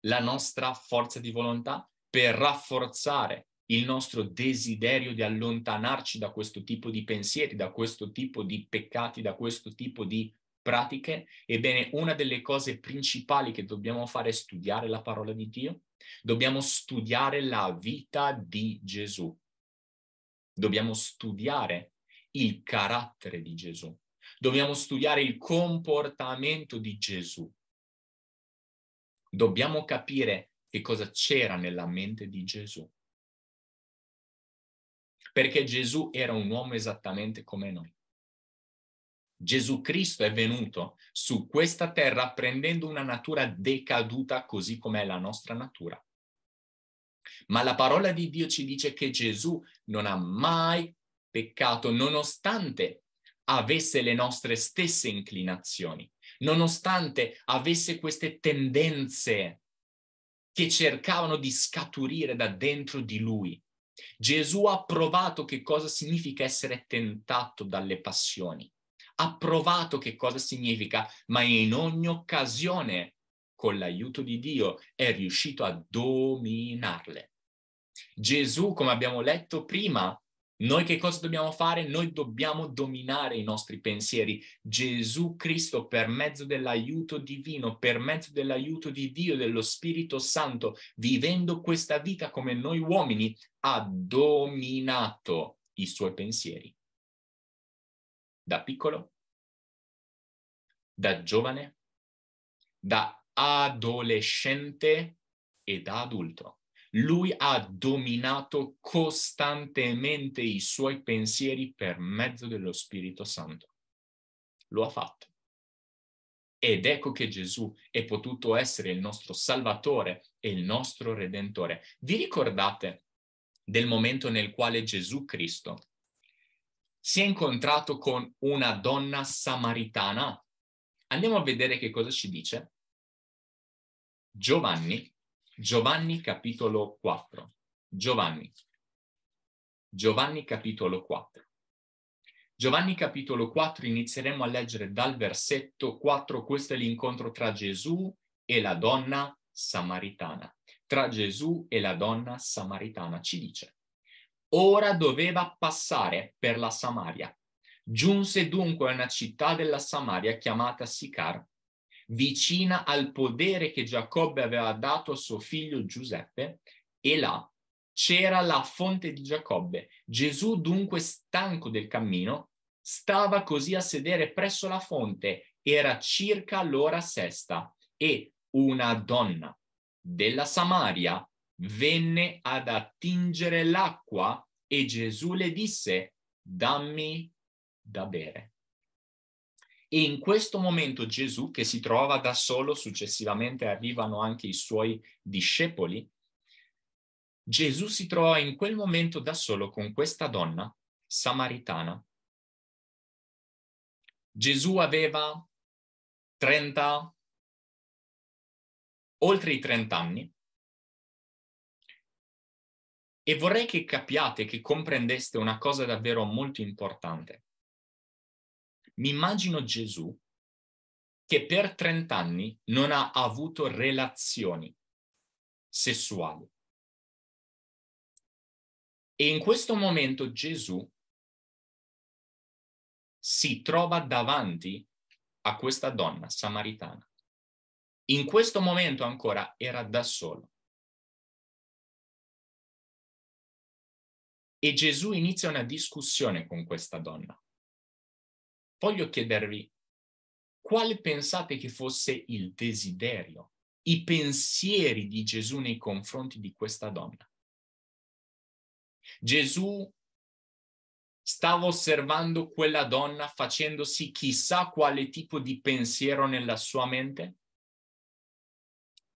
la nostra forza di volontà, per rafforzare il nostro desiderio di allontanarci da questo tipo di pensieri, da questo tipo di peccati, da questo tipo di pratiche, ebbene una delle cose principali che dobbiamo fare è studiare la parola di Dio, dobbiamo studiare la vita di Gesù, dobbiamo studiare il carattere di Gesù, dobbiamo studiare il comportamento di Gesù, dobbiamo capire che cosa c'era nella mente di Gesù perché Gesù era un uomo esattamente come noi. Gesù Cristo è venuto su questa terra prendendo una natura decaduta così come è la nostra natura. Ma la parola di Dio ci dice che Gesù non ha mai peccato, nonostante avesse le nostre stesse inclinazioni, nonostante avesse queste tendenze che cercavano di scaturire da dentro di lui. Gesù ha provato che cosa significa essere tentato dalle passioni, ha provato che cosa significa, ma in ogni occasione, con l'aiuto di Dio, è riuscito a dominarle. Gesù, come abbiamo letto prima, noi che cosa dobbiamo fare? Noi dobbiamo dominare i nostri pensieri. Gesù Cristo, per mezzo dell'aiuto divino, per mezzo dell'aiuto di Dio, dello Spirito Santo, vivendo questa vita come noi uomini, ha dominato i suoi pensieri. Da piccolo, da giovane, da adolescente e da adulto lui ha dominato costantemente i suoi pensieri per mezzo dello Spirito Santo. Lo ha fatto. Ed ecco che Gesù è potuto essere il nostro Salvatore e il nostro Redentore. Vi ricordate del momento nel quale Gesù Cristo si è incontrato con una donna samaritana? Andiamo a vedere che cosa ci dice. Giovanni Giovanni capitolo 4. Giovanni. Giovanni capitolo 4. Giovanni capitolo 4 inizieremo a leggere dal versetto 4, questo è l'incontro tra Gesù e la donna samaritana. Tra Gesù e la donna samaritana ci dice, ora doveva passare per la Samaria. Giunse dunque a una città della Samaria chiamata Sicar, vicina al podere che Giacobbe aveva dato a suo figlio Giuseppe, e là c'era la fonte di Giacobbe. Gesù, dunque stanco del cammino, stava così a sedere presso la fonte, era circa l'ora sesta, e una donna della Samaria venne ad attingere l'acqua e Gesù le disse, dammi da bere. E in questo momento Gesù, che si trova da solo, successivamente arrivano anche i suoi discepoli, Gesù si trova in quel momento da solo con questa donna samaritana. Gesù aveva 30, oltre i 30 anni. E vorrei che capiate, che comprendeste una cosa davvero molto importante mi immagino Gesù che per 30 anni non ha avuto relazioni sessuali. E in questo momento Gesù si trova davanti a questa donna samaritana. In questo momento ancora era da solo. E Gesù inizia una discussione con questa donna voglio chiedervi quale pensate che fosse il desiderio, i pensieri di Gesù nei confronti di questa donna. Gesù stava osservando quella donna facendosi chissà quale tipo di pensiero nella sua mente?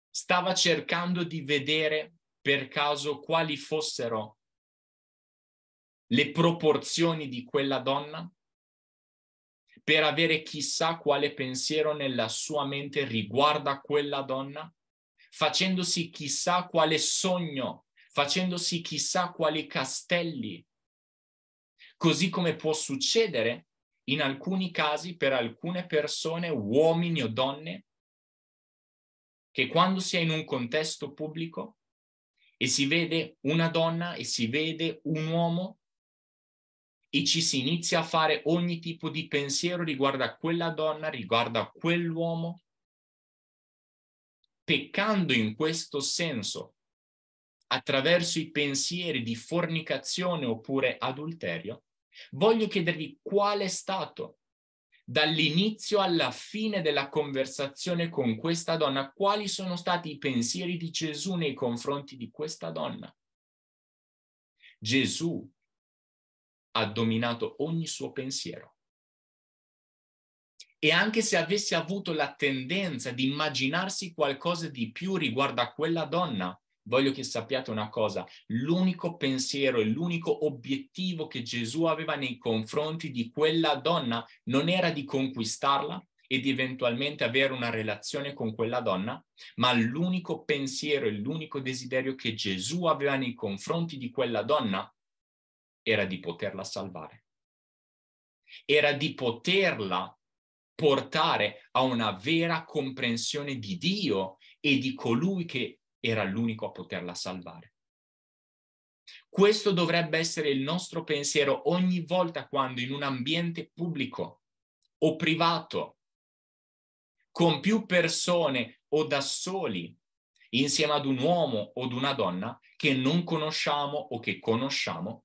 Stava cercando di vedere per caso quali fossero le proporzioni di quella donna? per avere chissà quale pensiero nella sua mente riguardo a quella donna, facendosi chissà quale sogno, facendosi chissà quali castelli. Così come può succedere in alcuni casi per alcune persone, uomini o donne, che quando si è in un contesto pubblico e si vede una donna e si vede un uomo e ci si inizia a fare ogni tipo di pensiero riguardo a quella donna, riguardo a quell'uomo, peccando in questo senso attraverso i pensieri di fornicazione oppure adulterio, voglio chiedervi qual è stato dall'inizio alla fine della conversazione con questa donna, quali sono stati i pensieri di Gesù nei confronti di questa donna. Gesù ha dominato ogni suo pensiero. E anche se avesse avuto la tendenza di immaginarsi qualcosa di più riguardo a quella donna, voglio che sappiate una cosa, l'unico pensiero e l'unico obiettivo che Gesù aveva nei confronti di quella donna non era di conquistarla, ed eventualmente avere una relazione con quella donna, ma l'unico pensiero e l'unico desiderio che Gesù aveva nei confronti di quella donna era di poterla salvare, era di poterla portare a una vera comprensione di Dio e di colui che era l'unico a poterla salvare. Questo dovrebbe essere il nostro pensiero ogni volta quando in un ambiente pubblico o privato, con più persone o da soli, insieme ad un uomo o ad una donna che non conosciamo o che conosciamo,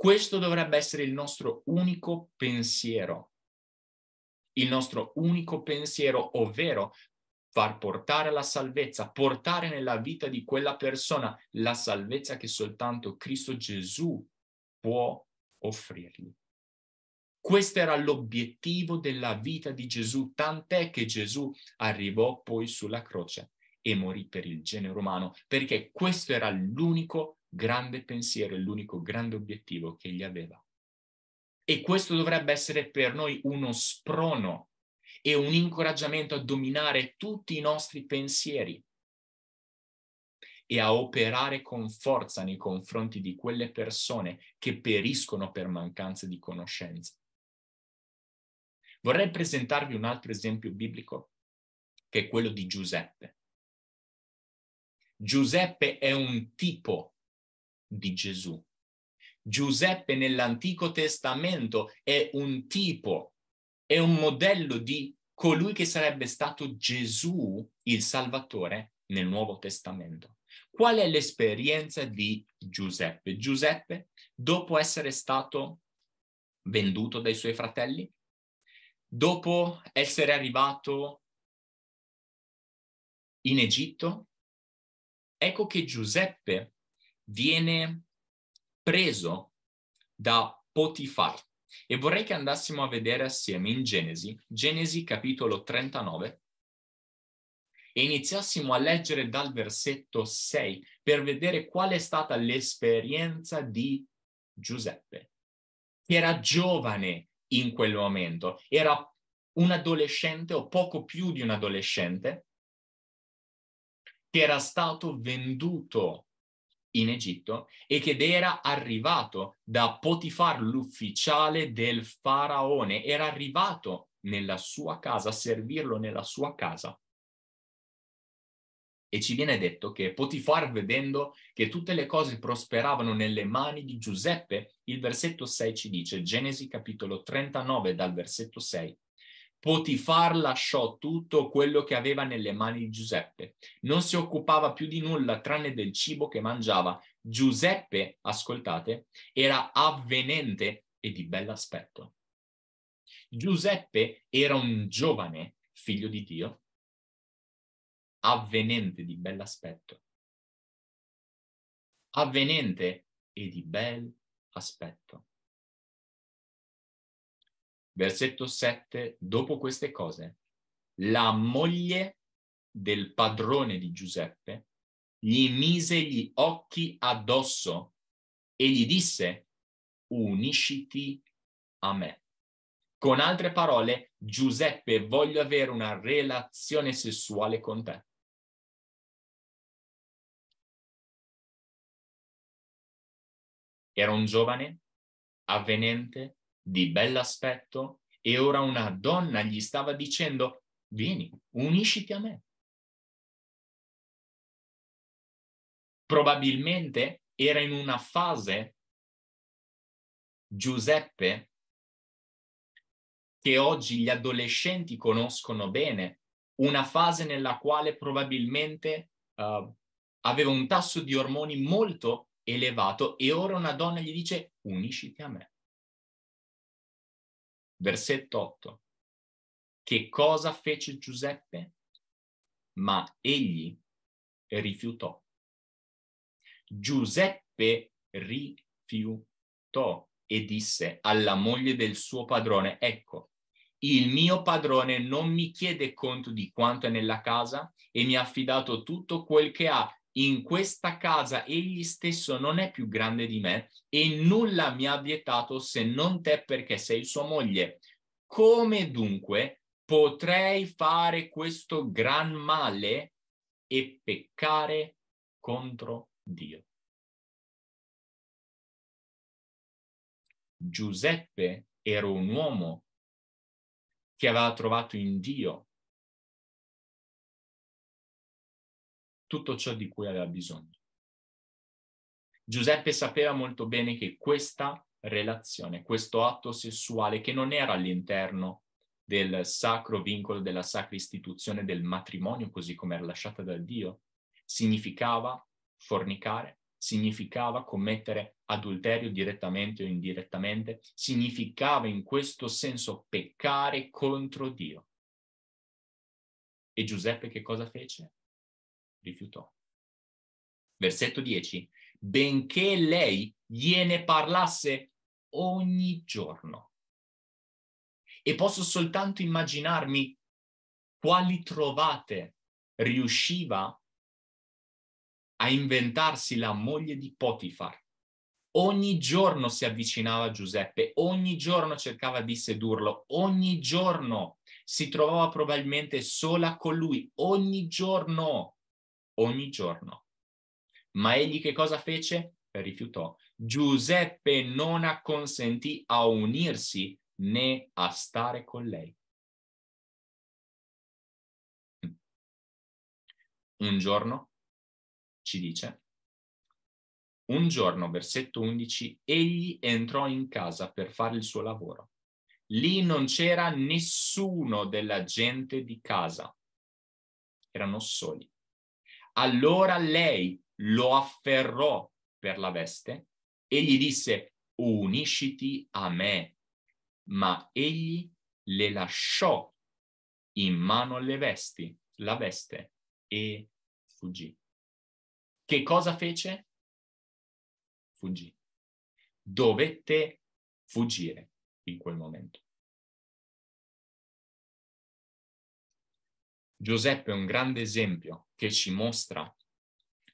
questo dovrebbe essere il nostro unico pensiero, il nostro unico pensiero, ovvero far portare la salvezza, portare nella vita di quella persona la salvezza che soltanto Cristo Gesù può offrirgli. Questo era l'obiettivo della vita di Gesù, tant'è che Gesù arrivò poi sulla croce e morì per il genere umano, perché questo era l'unico grande pensiero e l'unico grande obiettivo che egli aveva. E questo dovrebbe essere per noi uno sprono e un incoraggiamento a dominare tutti i nostri pensieri e a operare con forza nei confronti di quelle persone che periscono per mancanza di conoscenza. Vorrei presentarvi un altro esempio biblico, che è quello di Giuseppe. Giuseppe è un tipo di Gesù. Giuseppe nell'Antico Testamento è un tipo, è un modello di colui che sarebbe stato Gesù, il Salvatore, nel Nuovo Testamento. Qual è l'esperienza di Giuseppe? Giuseppe, dopo essere stato venduto dai suoi fratelli, dopo essere arrivato in Egitto, ecco che Giuseppe viene preso da Potifar. E vorrei che andassimo a vedere assieme in Genesi, Genesi capitolo 39, e iniziassimo a leggere dal versetto 6 per vedere qual è stata l'esperienza di Giuseppe, che era giovane in quel momento, era un adolescente o poco più di un adolescente, che era stato venduto in Egitto e che era arrivato da Potifar, l'ufficiale del faraone, era arrivato nella sua casa, a servirlo nella sua casa. E ci viene detto che Potifar, vedendo che tutte le cose prosperavano nelle mani di Giuseppe, il versetto 6 ci dice, Genesi capitolo 39 dal versetto 6, Potifar lasciò tutto quello che aveva nelle mani di Giuseppe. Non si occupava più di nulla tranne del cibo che mangiava. Giuseppe, ascoltate, era avvenente e di bell'aspetto. Giuseppe era un giovane figlio di Dio, avvenente di bell'aspetto. Avvenente e di bel aspetto. Versetto 7, dopo queste cose, la moglie del padrone di Giuseppe gli mise gli occhi addosso e gli disse, unisciti a me. Con altre parole, Giuseppe, voglio avere una relazione sessuale con te. Era un giovane, avvenente, di bell'aspetto e ora una donna gli stava dicendo, vieni, unisciti a me. Probabilmente era in una fase Giuseppe che oggi gli adolescenti conoscono bene, una fase nella quale probabilmente uh, aveva un tasso di ormoni molto elevato e ora una donna gli dice unisciti a me. Versetto 8. Che cosa fece Giuseppe? Ma egli rifiutò. Giuseppe rifiutò e disse alla moglie del suo padrone, ecco, il mio padrone non mi chiede conto di quanto è nella casa e mi ha affidato tutto quel che ha in questa casa egli stesso non è più grande di me e nulla mi ha vietato se non te perché sei sua moglie. Come dunque potrei fare questo gran male e peccare contro Dio? Giuseppe era un uomo che aveva trovato in Dio tutto ciò di cui aveva bisogno. Giuseppe sapeva molto bene che questa relazione, questo atto sessuale che non era all'interno del sacro vincolo, della sacra istituzione del matrimonio, così come era lasciata da Dio, significava fornicare, significava commettere adulterio direttamente o indirettamente, significava in questo senso peccare contro Dio. E Giuseppe che cosa fece? rifiutò. Versetto 10. Benché lei gliene parlasse ogni giorno. E posso soltanto immaginarmi quali trovate riusciva a inventarsi la moglie di Potifar. Ogni giorno si avvicinava a Giuseppe, ogni giorno cercava di sedurlo, ogni giorno si trovava probabilmente sola con lui, ogni giorno ogni giorno. Ma egli che cosa fece? Rifiutò. Giuseppe non acconsentì a unirsi né a stare con lei. Un giorno, ci dice, un giorno, versetto 11, egli entrò in casa per fare il suo lavoro. Lì non c'era nessuno della gente di casa. Erano soli. Allora lei lo afferrò per la veste e gli disse, unisciti a me. Ma egli le lasciò in mano le vesti, la veste e fuggì. Che cosa fece? Fuggì. Dovette fuggire in quel momento. Giuseppe è un grande esempio che ci mostra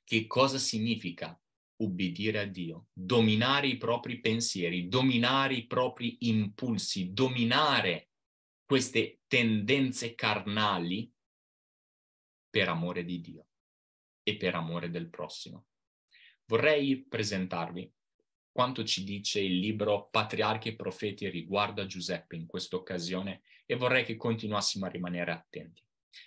che cosa significa ubbidire a Dio, dominare i propri pensieri, dominare i propri impulsi, dominare queste tendenze carnali per amore di Dio e per amore del prossimo. Vorrei presentarvi quanto ci dice il libro Patriarchi e Profeti riguardo a Giuseppe in questa occasione e vorrei che continuassimo a rimanere attenti.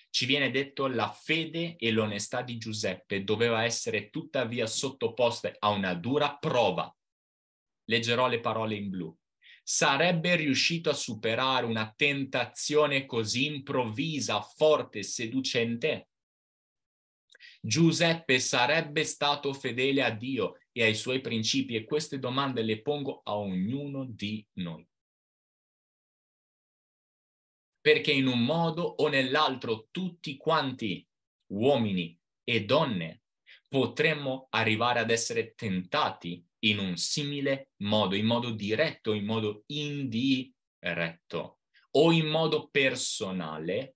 Ci viene detto la fede e l'onestà di Giuseppe doveva essere tuttavia sottoposta a una dura prova. Leggerò le parole in blu. Sarebbe riuscito a superare una tentazione così improvvisa, forte, seducente? Giuseppe sarebbe stato fedele a Dio e ai suoi principi e queste domande le pongo a ognuno di noi perché in un modo o nell'altro tutti quanti, uomini e donne, potremmo arrivare ad essere tentati in un simile modo, in modo diretto, in modo indiretto, o in modo personale,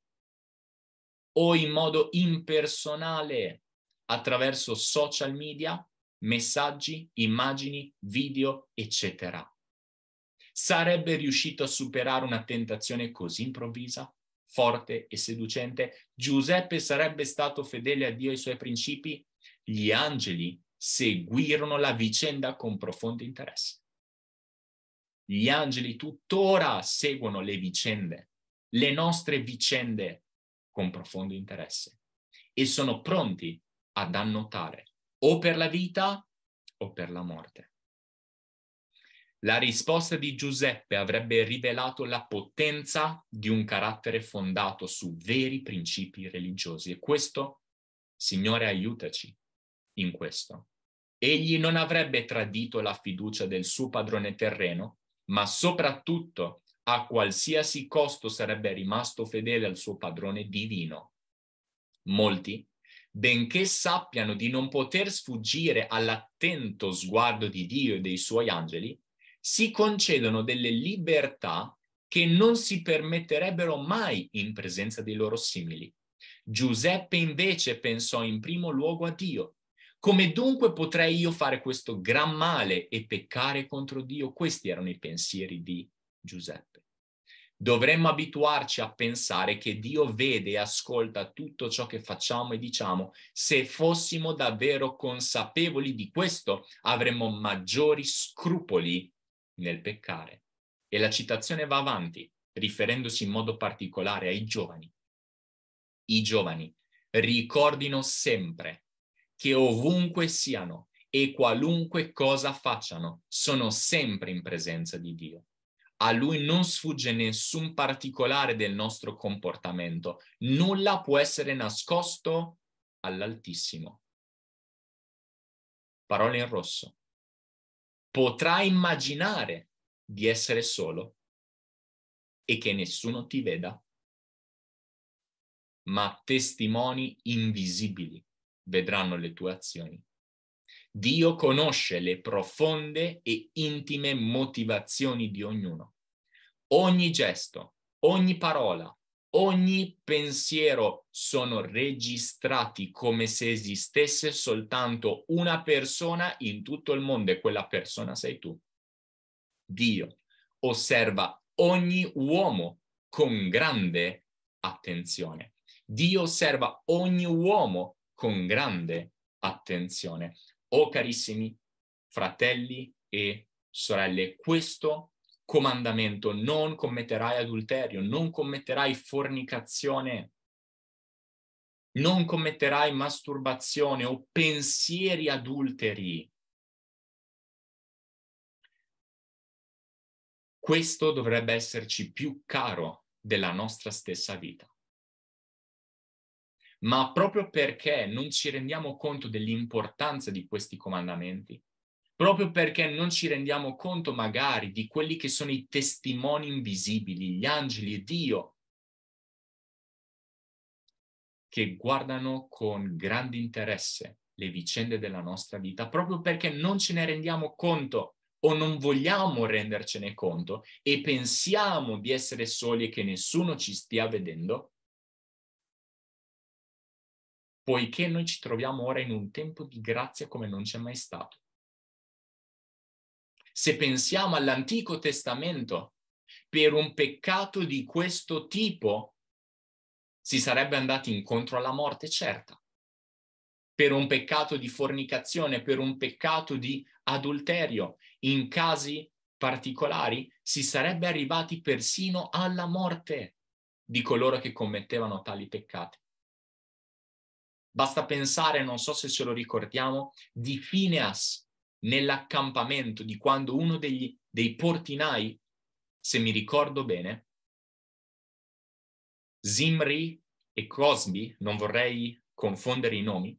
o in modo impersonale, attraverso social media, messaggi, immagini, video, eccetera sarebbe riuscito a superare una tentazione così improvvisa, forte e seducente? Giuseppe sarebbe stato fedele a Dio e ai suoi principi? Gli angeli seguirono la vicenda con profondo interesse. Gli angeli tuttora seguono le vicende, le nostre vicende con profondo interesse e sono pronti ad annotare o per la vita o per la morte. La risposta di Giuseppe avrebbe rivelato la potenza di un carattere fondato su veri principi religiosi e questo, Signore, aiutaci in questo. Egli non avrebbe tradito la fiducia del suo padrone terreno, ma soprattutto a qualsiasi costo sarebbe rimasto fedele al suo padrone divino. Molti, benché sappiano di non poter sfuggire all'attento sguardo di Dio e dei suoi angeli, si concedono delle libertà che non si permetterebbero mai in presenza dei loro simili. Giuseppe invece pensò in primo luogo a Dio. Come dunque potrei io fare questo gran male e peccare contro Dio? Questi erano i pensieri di Giuseppe. Dovremmo abituarci a pensare che Dio vede e ascolta tutto ciò che facciamo e diciamo. Se fossimo davvero consapevoli di questo, avremmo maggiori scrupoli nel peccare. E la citazione va avanti, riferendosi in modo particolare ai giovani. I giovani ricordino sempre che ovunque siano e qualunque cosa facciano, sono sempre in presenza di Dio. A lui non sfugge nessun particolare del nostro comportamento, nulla può essere nascosto all'Altissimo. Parole in rosso potrà immaginare di essere solo e che nessuno ti veda, ma testimoni invisibili vedranno le tue azioni. Dio conosce le profonde e intime motivazioni di ognuno. Ogni gesto, ogni parola, ogni pensiero sono registrati come se esistesse soltanto una persona in tutto il mondo e quella persona sei tu. Dio osserva ogni uomo con grande attenzione. Dio osserva ogni uomo con grande attenzione. Oh carissimi fratelli e sorelle, questo comandamento, non commetterai adulterio, non commetterai fornicazione, non commetterai masturbazione o pensieri adulteri. Questo dovrebbe esserci più caro della nostra stessa vita. Ma proprio perché non ci rendiamo conto dell'importanza di questi comandamenti, proprio perché non ci rendiamo conto magari di quelli che sono i testimoni invisibili, gli angeli e Dio, che guardano con grande interesse le vicende della nostra vita, proprio perché non ce ne rendiamo conto o non vogliamo rendercene conto e pensiamo di essere soli e che nessuno ci stia vedendo, poiché noi ci troviamo ora in un tempo di grazia come non c'è mai stato. Se pensiamo all'Antico Testamento, per un peccato di questo tipo si sarebbe andati incontro alla morte certa. Per un peccato di fornicazione, per un peccato di adulterio, in casi particolari si sarebbe arrivati persino alla morte di coloro che commettevano tali peccati. Basta pensare, non so se ce lo ricordiamo, di Phineas nell'accampamento di quando uno degli, dei portinai, se mi ricordo bene, Zimri e Crosby, non vorrei confondere i nomi,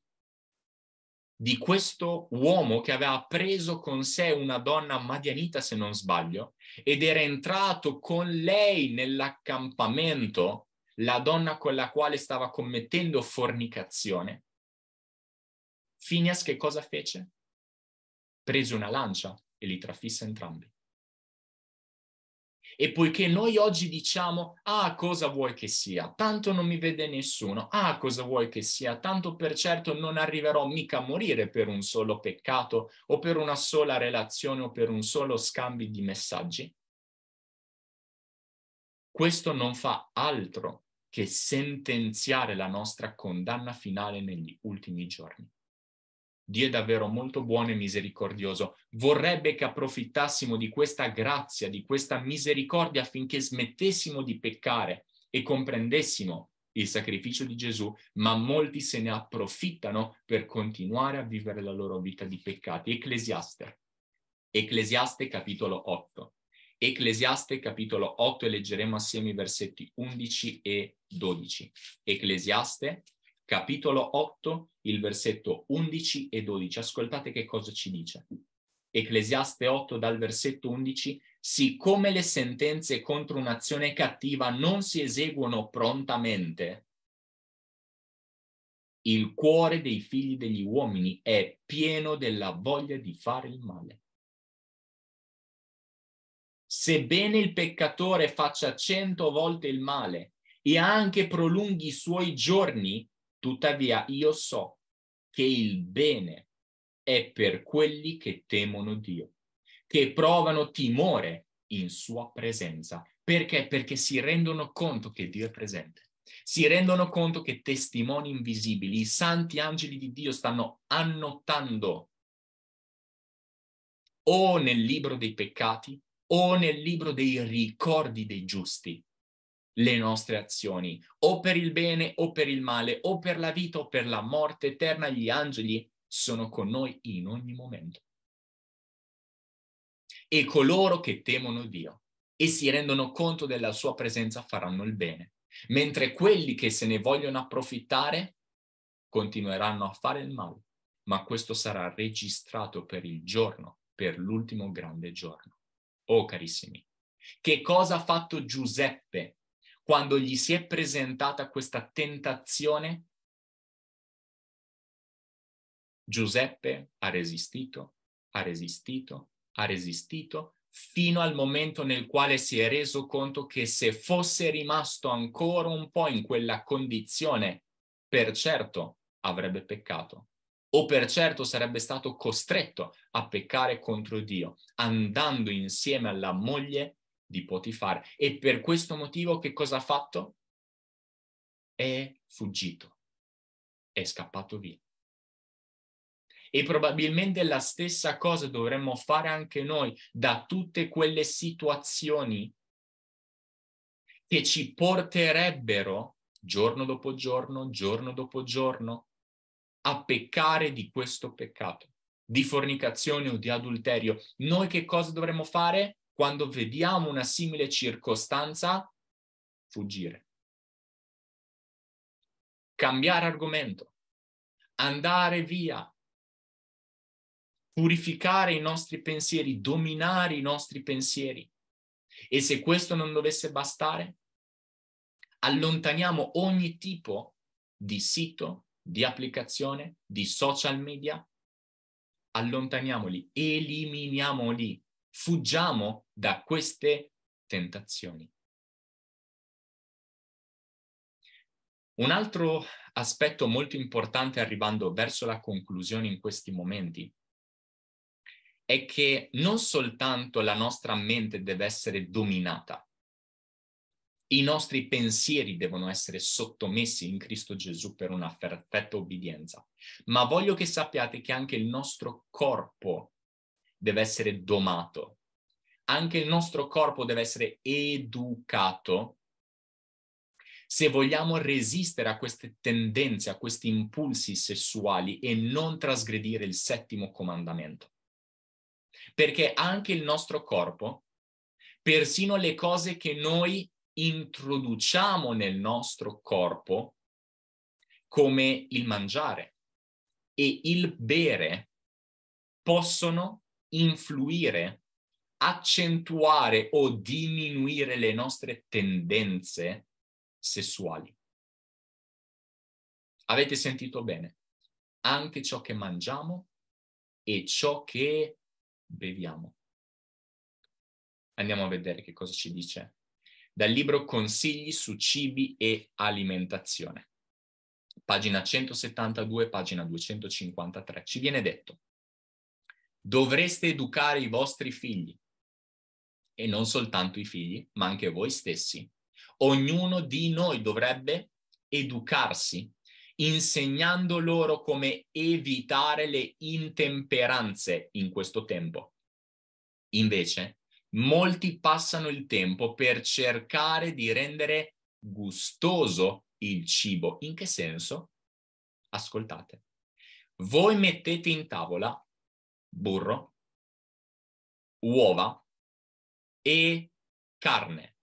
di questo uomo che aveva preso con sé una donna madianita, se non sbaglio, ed era entrato con lei nell'accampamento, la donna con la quale stava commettendo fornicazione. Phineas che cosa fece? prese una lancia e li trafisse entrambi. E poiché noi oggi diciamo, ah cosa vuoi che sia, tanto non mi vede nessuno, ah cosa vuoi che sia, tanto per certo non arriverò mica a morire per un solo peccato o per una sola relazione o per un solo scambio di messaggi, questo non fa altro che sentenziare la nostra condanna finale negli ultimi giorni. Dio è davvero molto buono e misericordioso. Vorrebbe che approfittassimo di questa grazia, di questa misericordia affinché smettessimo di peccare e comprendessimo il sacrificio di Gesù, ma molti se ne approfittano per continuare a vivere la loro vita di peccati. Ecclesiaste, Ecclesiaste capitolo 8. Ecclesiaste capitolo 8 e leggeremo assieme i versetti 11 e 12. Ecclesiaste capitolo 8, il versetto 11 e 12. Ascoltate che cosa ci dice. Ecclesiaste 8 dal versetto 11, siccome le sentenze contro un'azione cattiva non si eseguono prontamente, il cuore dei figli degli uomini è pieno della voglia di fare il male. Sebbene il peccatore faccia cento volte il male e anche prolunghi i suoi giorni, Tuttavia io so che il bene è per quelli che temono Dio, che provano timore in sua presenza. Perché? Perché si rendono conto che Dio è presente. Si rendono conto che testimoni invisibili, i santi angeli di Dio stanno annotando o nel libro dei peccati o nel libro dei ricordi dei giusti le nostre azioni, o per il bene o per il male, o per la vita o per la morte eterna, gli angeli sono con noi in ogni momento. E coloro che temono Dio e si rendono conto della sua presenza faranno il bene, mentre quelli che se ne vogliono approfittare continueranno a fare il male, ma questo sarà registrato per il giorno, per l'ultimo grande giorno. Oh carissimi, che cosa ha fatto Giuseppe quando gli si è presentata questa tentazione, Giuseppe ha resistito, ha resistito, ha resistito fino al momento nel quale si è reso conto che se fosse rimasto ancora un po' in quella condizione, per certo avrebbe peccato o per certo sarebbe stato costretto a peccare contro Dio, andando insieme alla moglie di Potifar. E per questo motivo che cosa ha fatto? È fuggito, è scappato via. E probabilmente la stessa cosa dovremmo fare anche noi da tutte quelle situazioni che ci porterebbero giorno dopo giorno, giorno dopo giorno, a peccare di questo peccato, di fornicazione o di adulterio. Noi che cosa dovremmo fare? quando vediamo una simile circostanza, fuggire. Cambiare argomento, andare via, purificare i nostri pensieri, dominare i nostri pensieri. E se questo non dovesse bastare, allontaniamo ogni tipo di sito, di applicazione, di social media, allontaniamoli, eliminiamoli Fuggiamo da queste tentazioni. Un altro aspetto molto importante arrivando verso la conclusione in questi momenti è che non soltanto la nostra mente deve essere dominata, i nostri pensieri devono essere sottomessi in Cristo Gesù per una perfetta obbedienza, ma voglio che sappiate che anche il nostro corpo deve essere domato, anche il nostro corpo deve essere educato se vogliamo resistere a queste tendenze, a questi impulsi sessuali e non trasgredire il settimo comandamento. Perché anche il nostro corpo, persino le cose che noi introduciamo nel nostro corpo, come il mangiare e il bere, possono influire, accentuare o diminuire le nostre tendenze sessuali. Avete sentito bene? Anche ciò che mangiamo e ciò che beviamo. Andiamo a vedere che cosa ci dice. Dal libro Consigli su cibi e alimentazione, pagina 172, pagina 253, ci viene detto Dovreste educare i vostri figli e non soltanto i figli, ma anche voi stessi. Ognuno di noi dovrebbe educarsi insegnando loro come evitare le intemperanze in questo tempo. Invece, molti passano il tempo per cercare di rendere gustoso il cibo. In che senso? Ascoltate. Voi mettete in tavola burro, uova e carne.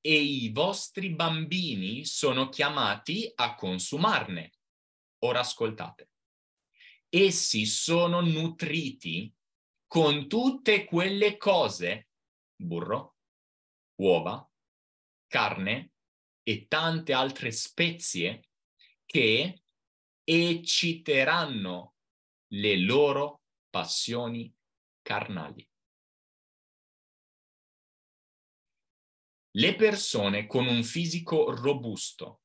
E i vostri bambini sono chiamati a consumarne. Ora ascoltate. Essi sono nutriti con tutte quelle cose, burro, uova, carne e tante altre spezie che ecciteranno le loro passioni carnali. Le persone con un fisico robusto,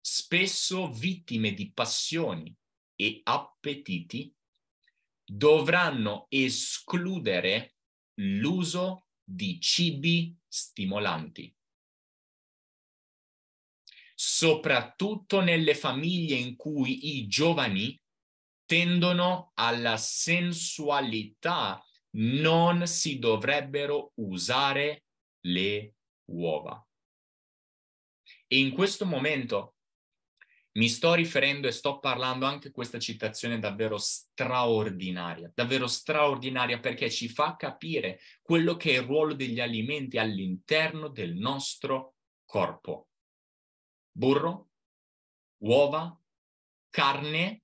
spesso vittime di passioni e appetiti, dovranno escludere l'uso di cibi stimolanti. Soprattutto nelle famiglie in cui i giovani tendono alla sensualità, non si dovrebbero usare le uova. E in questo momento mi sto riferendo e sto parlando anche a questa citazione davvero straordinaria, davvero straordinaria perché ci fa capire quello che è il ruolo degli alimenti all'interno del nostro corpo. Burro, uova, carne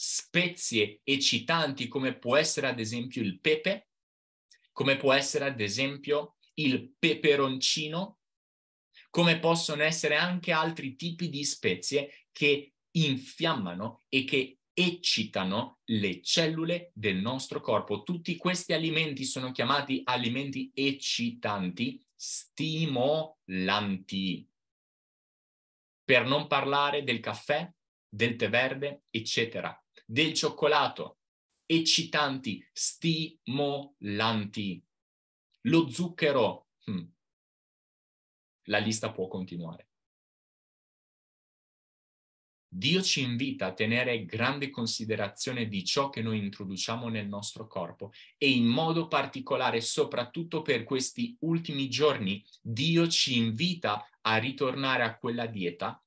spezie eccitanti come può essere ad esempio il pepe, come può essere ad esempio il peperoncino, come possono essere anche altri tipi di spezie che infiammano e che eccitano le cellule del nostro corpo. Tutti questi alimenti sono chiamati alimenti eccitanti, stimolanti. Per non parlare del caffè, del tè verde, eccetera del cioccolato, eccitanti, stimolanti. Lo zucchero, hm. la lista può continuare. Dio ci invita a tenere grande considerazione di ciò che noi introduciamo nel nostro corpo e in modo particolare, soprattutto per questi ultimi giorni, Dio ci invita a ritornare a quella dieta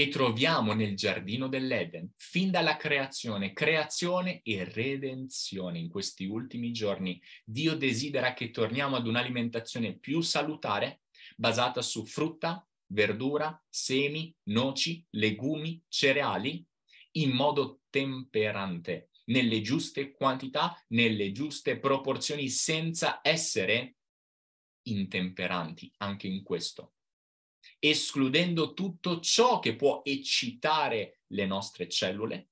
che troviamo nel giardino dell'Eden, fin dalla creazione, creazione e redenzione in questi ultimi giorni. Dio desidera che torniamo ad un'alimentazione più salutare, basata su frutta, verdura, semi, noci, legumi, cereali, in modo temperante, nelle giuste quantità, nelle giuste proporzioni, senza essere intemperanti anche in questo escludendo tutto ciò che può eccitare le nostre cellule,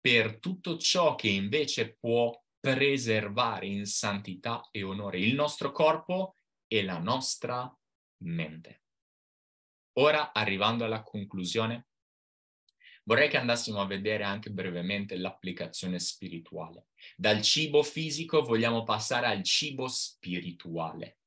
per tutto ciò che invece può preservare in santità e onore il nostro corpo e la nostra mente. Ora, arrivando alla conclusione, vorrei che andassimo a vedere anche brevemente l'applicazione spirituale. Dal cibo fisico vogliamo passare al cibo spirituale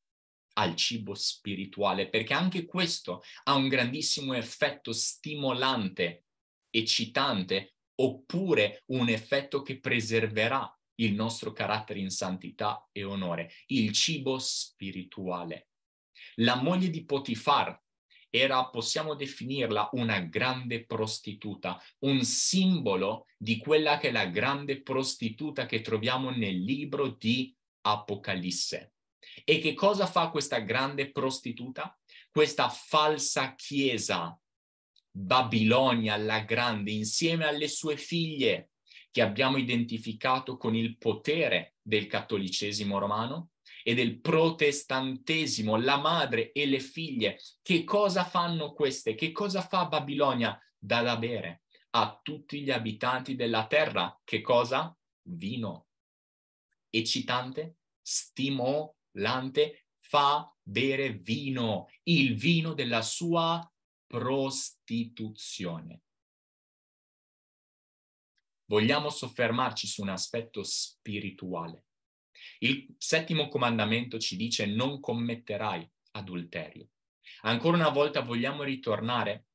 al cibo spirituale, perché anche questo ha un grandissimo effetto stimolante, eccitante, oppure un effetto che preserverà il nostro carattere in santità e onore, il cibo spirituale. La moglie di Potifar era, possiamo definirla, una grande prostituta, un simbolo di quella che è la grande prostituta che troviamo nel libro di Apocalisse. E che cosa fa questa grande prostituta? Questa falsa chiesa, Babilonia la grande, insieme alle sue figlie, che abbiamo identificato con il potere del cattolicesimo romano e del protestantesimo, la madre e le figlie. Che cosa fanno queste? Che cosa fa Babilonia? Da da bere a tutti gli abitanti della terra. Che cosa? Vino. Eccitante, stimo, Lante fa bere vino, il vino della sua prostituzione. Vogliamo soffermarci su un aspetto spirituale. Il settimo comandamento ci dice non commetterai adulterio. Ancora una volta vogliamo ritornare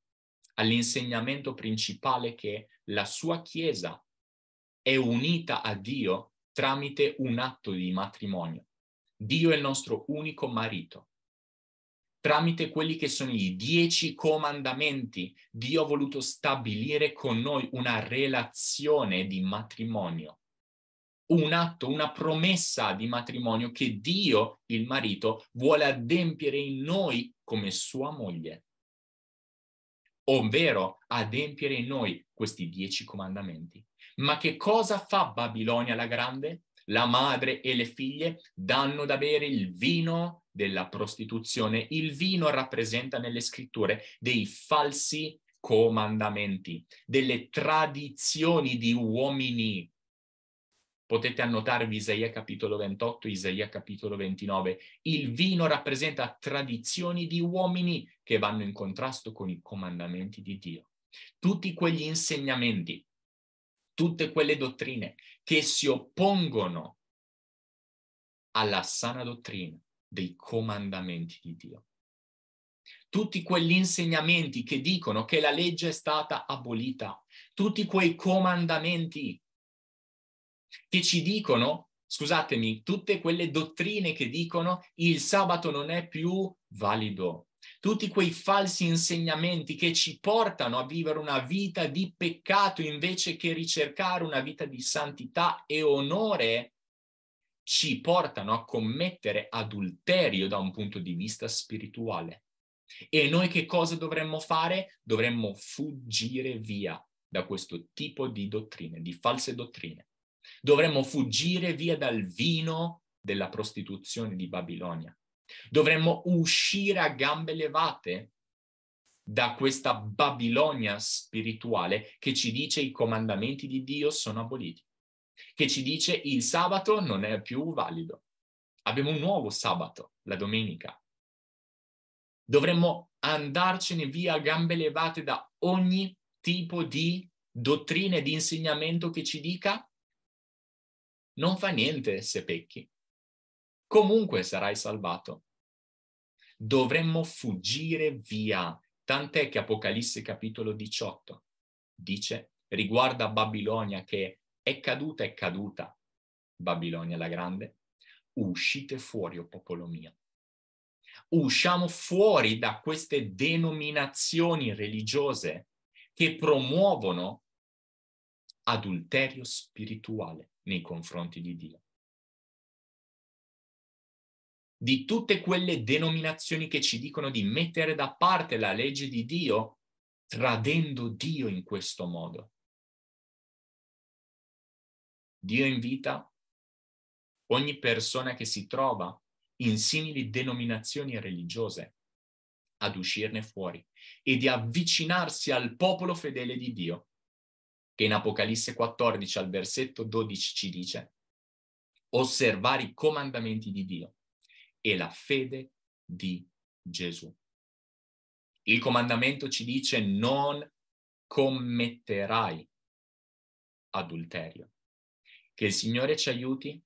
all'insegnamento principale che la sua Chiesa è unita a Dio tramite un atto di matrimonio. Dio è il nostro unico marito. Tramite quelli che sono i dieci comandamenti, Dio ha voluto stabilire con noi una relazione di matrimonio, un atto, una promessa di matrimonio che Dio, il marito, vuole adempiere in noi come sua moglie, ovvero adempiere in noi questi dieci comandamenti. Ma che cosa fa Babilonia la Grande? la madre e le figlie danno da bere il vino della prostituzione. Il vino rappresenta nelle scritture dei falsi comandamenti, delle tradizioni di uomini. Potete annotarvi Isaia capitolo 28, Isaia capitolo 29. Il vino rappresenta tradizioni di uomini che vanno in contrasto con i comandamenti di Dio. Tutti quegli insegnamenti, tutte quelle dottrine che si oppongono alla sana dottrina dei comandamenti di Dio. Tutti quegli insegnamenti che dicono che la legge è stata abolita, tutti quei comandamenti che ci dicono, scusatemi, tutte quelle dottrine che dicono il sabato non è più valido, tutti quei falsi insegnamenti che ci portano a vivere una vita di peccato invece che ricercare una vita di santità e onore, ci portano a commettere adulterio da un punto di vista spirituale. E noi che cosa dovremmo fare? Dovremmo fuggire via da questo tipo di dottrine, di false dottrine. Dovremmo fuggire via dal vino della prostituzione di Babilonia. Dovremmo uscire a gambe levate da questa Babilonia spirituale che ci dice i comandamenti di Dio sono aboliti, che ci dice il sabato non è più valido. Abbiamo un nuovo sabato, la domenica. Dovremmo andarcene via a gambe levate da ogni tipo di dottrina e di insegnamento che ci dica non fa niente se pecchi comunque sarai salvato. Dovremmo fuggire via, tant'è che Apocalisse capitolo 18 dice riguarda Babilonia che è caduta, è caduta, Babilonia la grande, uscite fuori, o oh popolo mio. Usciamo fuori da queste denominazioni religiose che promuovono adulterio spirituale nei confronti di Dio di tutte quelle denominazioni che ci dicono di mettere da parte la legge di Dio, tradendo Dio in questo modo. Dio invita ogni persona che si trova in simili denominazioni religiose ad uscirne fuori e di avvicinarsi al popolo fedele di Dio, che in Apocalisse 14 al versetto 12 ci dice osservare i comandamenti di Dio e la fede di Gesù. Il comandamento ci dice non commetterai adulterio. Che il Signore ci aiuti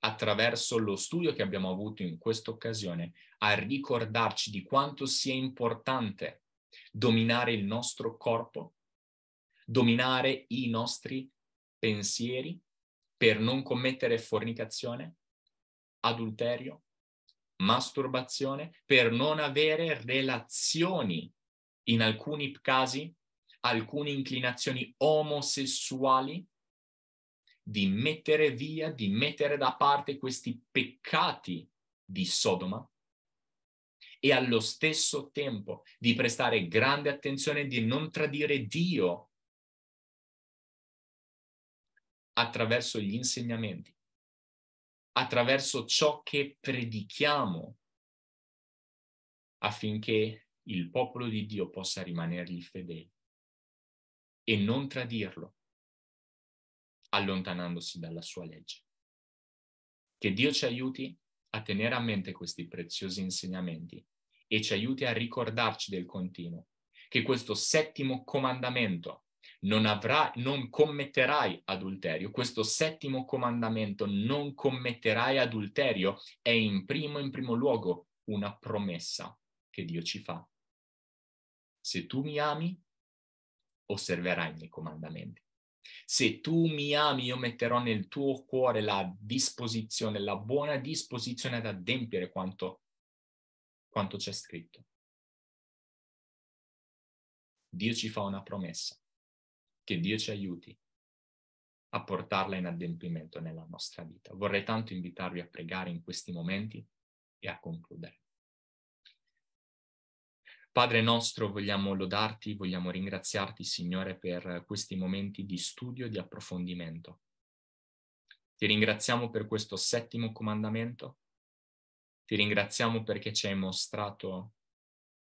attraverso lo studio che abbiamo avuto in questa occasione a ricordarci di quanto sia importante dominare il nostro corpo, dominare i nostri pensieri per non commettere fornicazione, adulterio, masturbazione, per non avere relazioni, in alcuni casi, alcune inclinazioni omosessuali, di mettere via, di mettere da parte questi peccati di Sodoma e allo stesso tempo di prestare grande attenzione di non tradire Dio attraverso gli insegnamenti attraverso ciò che predichiamo affinché il popolo di Dio possa rimanergli fedele e non tradirlo, allontanandosi dalla sua legge. Che Dio ci aiuti a tenere a mente questi preziosi insegnamenti e ci aiuti a ricordarci del continuo, che questo settimo comandamento non, avrai, non commetterai adulterio. Questo settimo comandamento, non commetterai adulterio, è in primo, in primo luogo una promessa che Dio ci fa. Se tu mi ami, osserverai i miei comandamenti. Se tu mi ami, io metterò nel tuo cuore la disposizione, la buona disposizione ad adempiere quanto, quanto c'è scritto. Dio ci fa una promessa. Che Dio ci aiuti a portarla in adempimento nella nostra vita. Vorrei tanto invitarvi a pregare in questi momenti e a concludere. Padre nostro, vogliamo lodarti, vogliamo ringraziarti, Signore, per questi momenti di studio e di approfondimento. Ti ringraziamo per questo settimo comandamento. Ti ringraziamo perché ci hai mostrato,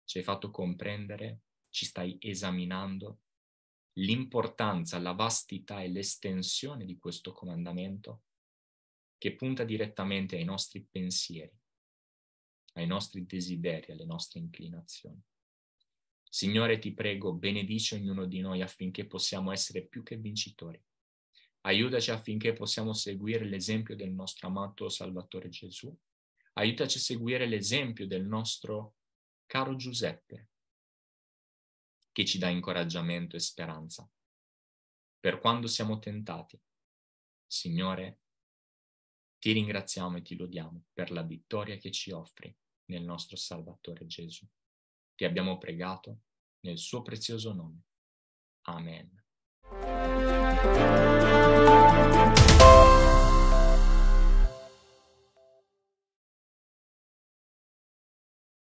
ci hai fatto comprendere, ci stai esaminando, l'importanza, la vastità e l'estensione di questo comandamento che punta direttamente ai nostri pensieri, ai nostri desideri, alle nostre inclinazioni. Signore, ti prego, benedici ognuno di noi affinché possiamo essere più che vincitori. Aiutaci affinché possiamo seguire l'esempio del nostro amato Salvatore Gesù. Aiutaci a seguire l'esempio del nostro caro Giuseppe, che ci dà incoraggiamento e speranza. Per quando siamo tentati, Signore, ti ringraziamo e ti lodiamo per la vittoria che ci offri nel nostro Salvatore Gesù. Ti abbiamo pregato nel suo prezioso nome. Amen.